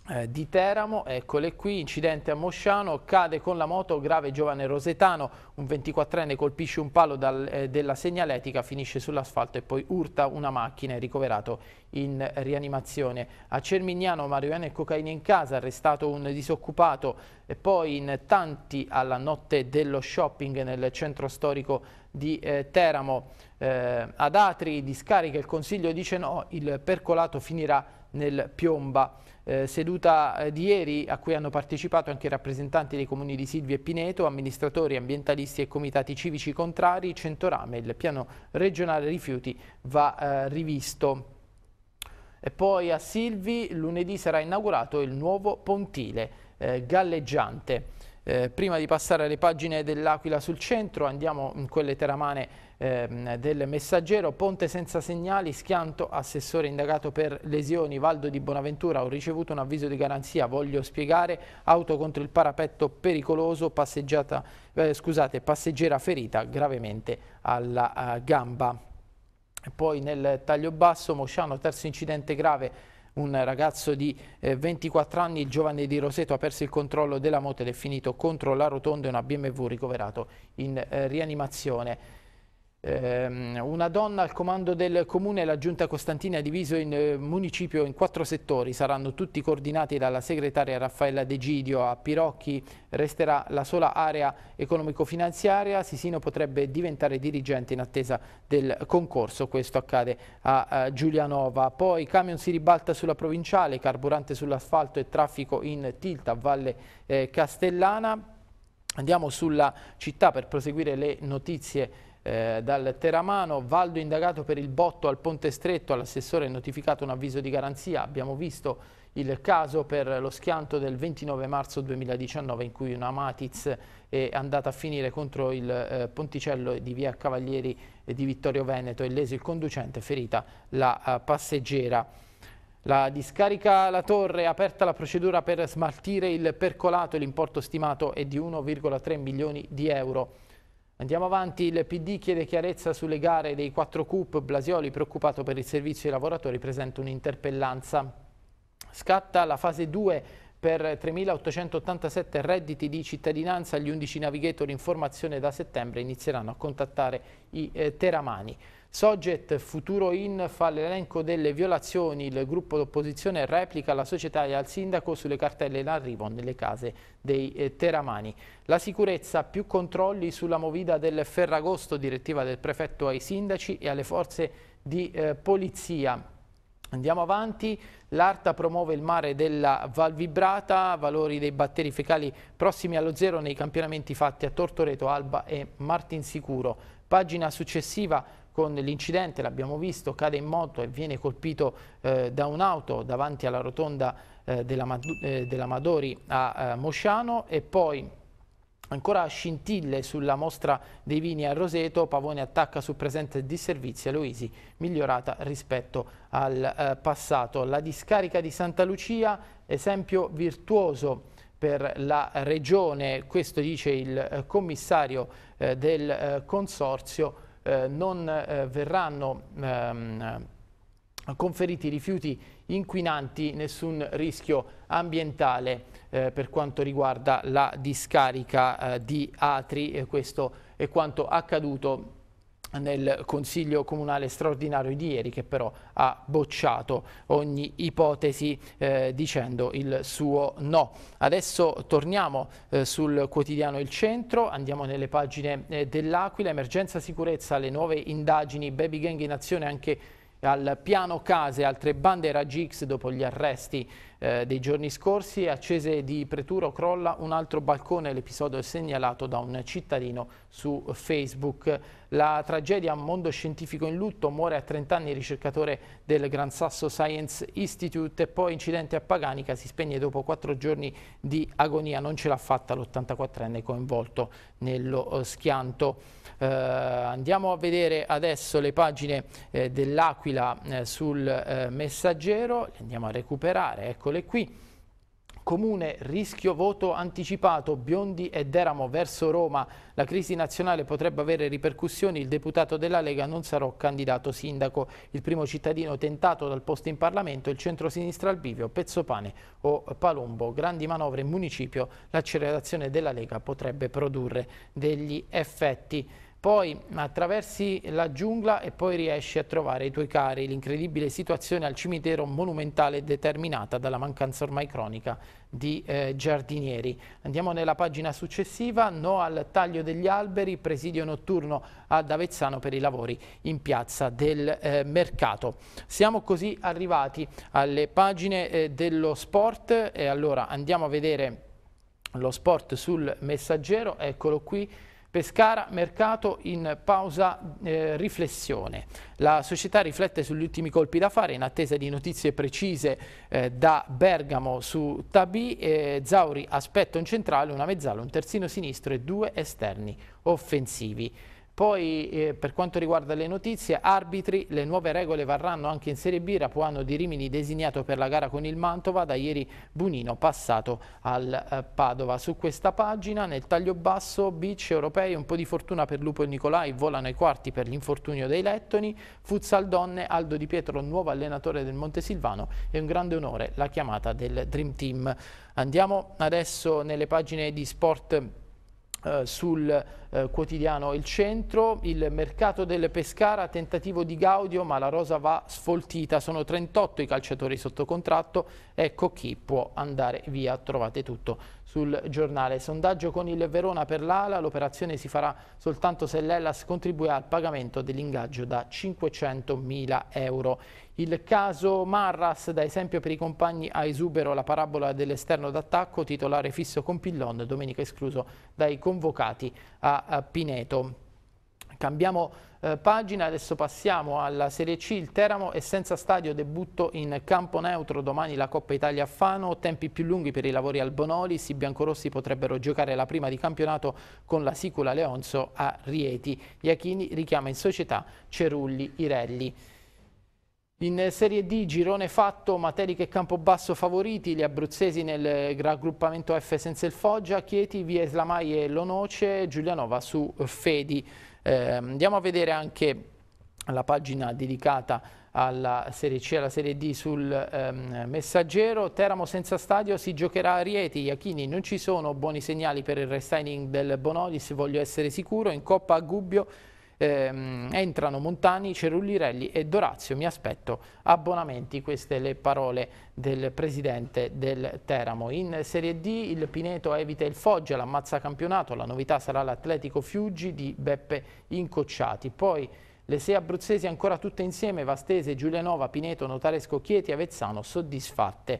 eh, di Teramo, eccole qui, incidente a Mosciano, cade con la moto grave giovane Rosetano, un 24enne colpisce un palo dal, eh, della segnaletica, finisce sull'asfalto e poi urta una macchina, è ricoverato in rianimazione. A Cermignano Mariuana e cocaina in casa, arrestato un disoccupato e poi in tanti alla notte dello shopping nel centro storico di eh, Teramo. Eh, ad Atri discarica il consiglio dice no, il percolato finirà nel Piomba eh, seduta eh, di ieri a cui hanno partecipato anche i rappresentanti dei comuni di Silvia e Pineto, amministratori, ambientalisti e comitati civici contrari, Centorame, il piano regionale rifiuti va eh, rivisto. E poi a Silvi lunedì sarà inaugurato il nuovo pontile eh, galleggiante. Eh, prima di passare alle pagine dell'Aquila sul centro andiamo in quelle teramane ehm, del Messaggero, ponte senza segnali, schianto, assessore indagato per lesioni, Valdo di Bonaventura, ho ricevuto un avviso di garanzia, voglio spiegare, auto contro il parapetto pericoloso, passeggiata, eh, scusate, passeggera ferita gravemente alla eh, gamba. Poi nel taglio basso, Mosciano, terzo incidente grave, un ragazzo di eh, 24 anni, il giovane di Roseto, ha perso il controllo della moto ed è finito contro la rotonda e una BMW ricoverato in eh, rianimazione. Ehm, una donna al comando del comune la giunta Costantina ha diviso in eh, municipio in quattro settori, saranno tutti coordinati dalla segretaria Raffaella De Gidio, a Pirocchi resterà la sola area economico-finanziaria, Sisino potrebbe diventare dirigente in attesa del concorso, questo accade a Giulianova, poi camion si ribalta sulla provinciale, carburante sull'asfalto e traffico in tilt a Valle eh, Castellana, andiamo sulla città per proseguire le notizie eh, dal Teramano, Valdo indagato per il botto al Ponte Stretto, all'assessore è notificato un avviso di garanzia, abbiamo visto il caso per lo schianto del 29 marzo 2019 in cui una Matiz è andata a finire contro il eh, ponticello di via Cavalieri di Vittorio Veneto, illeso il conducente, ferita la uh, passeggera. La discarica La Torre è aperta la procedura per smaltire il percolato, l'importo stimato è di 1,3 milioni di euro. Andiamo avanti, il PD chiede chiarezza sulle gare dei quattro CUP, Blasioli preoccupato per il servizio ai lavoratori presenta un'interpellanza. Scatta la fase 2 per 3.887 redditi di cittadinanza, gli 11 navigatori in formazione da settembre inizieranno a contattare i eh, teramani. Soget Futuro In fa l'elenco delle violazioni, il gruppo d'opposizione replica alla società e al sindaco sulle cartelle in arrivo nelle case dei eh, teramani. La sicurezza, più controlli sulla movida del Ferragosto, direttiva del prefetto ai sindaci e alle forze di eh, polizia. Andiamo avanti, l'ARTA promuove il mare della Valvibrata, valori dei batteri fecali prossimi allo zero nei campionamenti fatti a Tortoreto, Alba e Martinsicuro. Pagina successiva con l'incidente, l'abbiamo visto, cade in moto e viene colpito eh, da un'auto davanti alla rotonda eh, della, Madu eh, della Madori a eh, Mosciano e poi ancora a scintille sulla mostra dei vini a Roseto, Pavone attacca sul presente di disservizio, Eloisi migliorata rispetto al eh, passato. La discarica di Santa Lucia, esempio virtuoso per la regione, questo dice il eh, commissario del consorzio, eh, non eh, verranno ehm, conferiti rifiuti inquinanti, nessun rischio ambientale eh, per quanto riguarda la discarica eh, di Atri. questo è quanto accaduto nel Consiglio Comunale straordinario di ieri che però ha bocciato ogni ipotesi eh, dicendo il suo no. Adesso torniamo eh, sul quotidiano Il Centro, andiamo nelle pagine eh, dell'Aquila, emergenza sicurezza, le nuove indagini, baby gang in azione anche al piano case, altre bande raggi X dopo gli arresti eh, dei giorni scorsi. accese di Preturo crolla un altro balcone, l'episodio è segnalato da un cittadino su Facebook. La tragedia mondo scientifico in lutto, muore a 30 anni il ricercatore del Gran Sasso Science Institute poi incidente a Paganica, si spegne dopo quattro giorni di agonia, non ce l'ha fatta l'84enne coinvolto nello eh, schianto. Eh, andiamo a vedere adesso le pagine eh, dell'Aquila eh, sul eh, messaggero, le andiamo a recuperare, eccole qui. Comune, rischio voto anticipato, Biondi e Deramo verso Roma. La crisi nazionale potrebbe avere ripercussioni, il deputato della Lega non sarà candidato sindaco. Il primo cittadino tentato dal posto in Parlamento, il centro-sinistra al bivio, Pezzopane o Palombo. Grandi manovre in municipio, l'accelerazione della Lega potrebbe produrre degli effetti poi attraversi la giungla e poi riesci a trovare i tuoi cari, l'incredibile situazione al cimitero monumentale determinata dalla mancanza ormai cronica di eh, giardinieri. Andiamo nella pagina successiva, no al taglio degli alberi, presidio notturno ad Avezzano per i lavori in piazza del eh, mercato. Siamo così arrivati alle pagine eh, dello sport e allora andiamo a vedere lo sport sul messaggero, eccolo qui Pescara, mercato in pausa eh, riflessione. La società riflette sugli ultimi colpi da fare in attesa di notizie precise eh, da Bergamo su Tabì. Eh, Zauri aspetta un centrale, una mezzala, un terzino sinistro e due esterni offensivi. Poi eh, per quanto riguarda le notizie, arbitri, le nuove regole varranno anche in Serie B, Rapuano di Rimini designato per la gara con il Mantova, da ieri Bunino passato al eh, Padova. Su questa pagina nel taglio basso, beach europei, un po' di fortuna per Lupo e Nicolai, volano i quarti per l'infortunio dei Lettoni, futsal donne, Aldo Di Pietro, nuovo allenatore del Montesilvano e un grande onore la chiamata del Dream Team. Andiamo adesso nelle pagine di sport eh, sul eh, quotidiano Il Centro, il mercato del Pescara, tentativo di Gaudio ma la rosa va sfoltita, sono 38 i calciatori sotto contratto, ecco chi può andare via, trovate tutto sul giornale. Sondaggio con il Verona per l'Ala, l'operazione si farà soltanto se l'Ellas contribuirà al pagamento dell'ingaggio da 500 mila euro. Il caso Marras da esempio per i compagni a esubero la parabola dell'esterno d'attacco, titolare fisso con Pillon, domenica escluso dai convocati a Pineto. Cambiamo eh, pagina, adesso passiamo alla Serie C, il Teramo è senza stadio, debutto in campo neutro, domani la Coppa Italia a Fano, tempi più lunghi per i lavori al Bonolis, i biancorossi potrebbero giocare la prima di campionato con la Sicula Leonzo a Rieti. Iachini richiama in società Cerulli Irelli. In Serie D, girone fatto, Materica e Campobasso favoriti, gli abruzzesi nel raggruppamento F senza il Foggia, Chieti, Via Islamai e Lonoce, Giulianova su Fedi. Eh, andiamo a vedere anche la pagina dedicata alla Serie C e alla Serie D sul ehm, messaggero. Teramo senza stadio si giocherà a Rieti, Iachini non ci sono buoni segnali per il restyling del Bonolis, voglio essere sicuro, in Coppa a Gubbio ehm, entrano Montani, Cerullirelli e Dorazio, mi aspetto abbonamenti, queste le parole del presidente del Teramo. In Serie D il Pineto evita il Foggia, l'ammazza campionato, la novità sarà l'Atletico Fiuggi di Beppe Incocciati. Poi le sei abruzzesi ancora tutte insieme, Vastese, Giulianova, Pineto, Notaresco Chieti, Avezzano, soddisfatte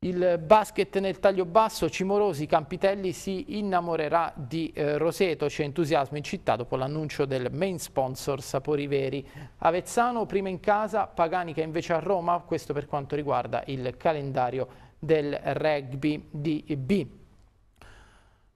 il basket nel taglio basso, Cimorosi Campitelli si innamorerà di eh, Roseto, c'è entusiasmo in città dopo l'annuncio del main sponsor Sapori Veri. Avezzano prima in casa, Paganica invece a Roma, questo per quanto riguarda il calendario del rugby di B.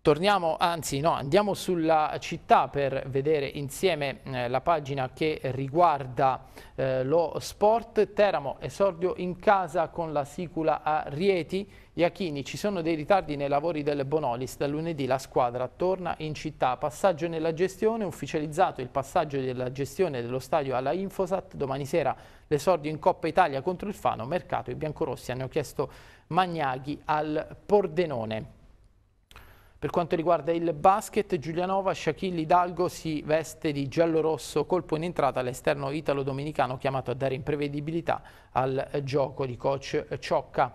Torniamo, anzi no, andiamo sulla città per vedere insieme eh, la pagina che riguarda eh, lo sport. Teramo, esordio in casa con la sicula a Rieti. Iachini, ci sono dei ritardi nei lavori del Bonolis. Da lunedì la squadra torna in città. Passaggio nella gestione, ufficializzato il passaggio della gestione dello stadio alla Infosat. Domani sera l'esordio in Coppa Italia contro il Fano. Mercato, i biancorossi hanno chiesto Magnaghi al Pordenone. Per quanto riguarda il basket, Giulianova, Shaquille Hidalgo si veste di giallo-rosso, colpo in entrata all'esterno italo-dominicano chiamato a dare imprevedibilità al gioco di coach Ciocca.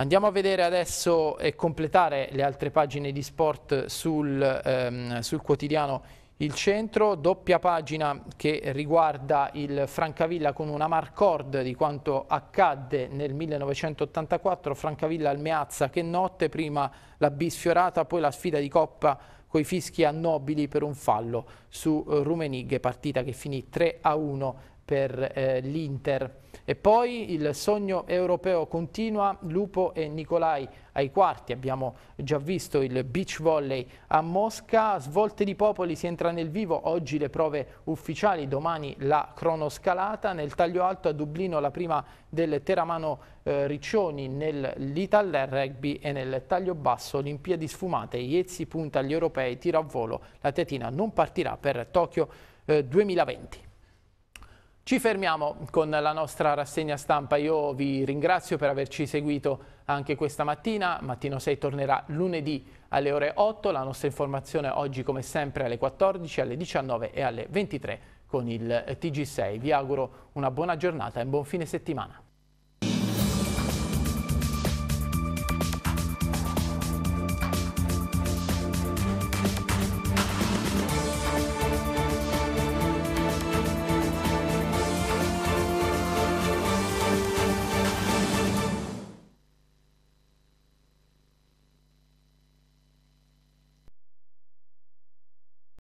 Andiamo a vedere adesso e completare le altre pagine di sport sul, ehm, sul quotidiano il centro, doppia pagina che riguarda il Francavilla con una marcord di quanto accadde nel 1984, Francavilla al Meazza, che notte, prima la bisfiorata, poi la sfida di Coppa coi fischi a Nobili per un fallo su Rumenighe, partita che finì 3 a 1 per eh, l'Inter. E poi il sogno europeo continua, Lupo e Nicolai ai quarti, abbiamo già visto il beach volley a Mosca, svolte di popoli si entra nel vivo, oggi le prove ufficiali, domani la cronoscalata, nel taglio alto a Dublino la prima del Teramano eh, Riccioni nell'Ital Rugby e nel taglio basso Olimpiadi sfumate, Iezzi punta agli europei, tiro a volo, la Tetina non partirà per Tokyo eh, 2020. Ci fermiamo con la nostra rassegna stampa, io vi ringrazio per averci seguito anche questa mattina, Mattino 6 tornerà lunedì alle ore 8, la nostra informazione oggi come sempre alle 14, alle 19 e alle 23 con il TG6. Vi auguro una buona giornata e un buon fine settimana.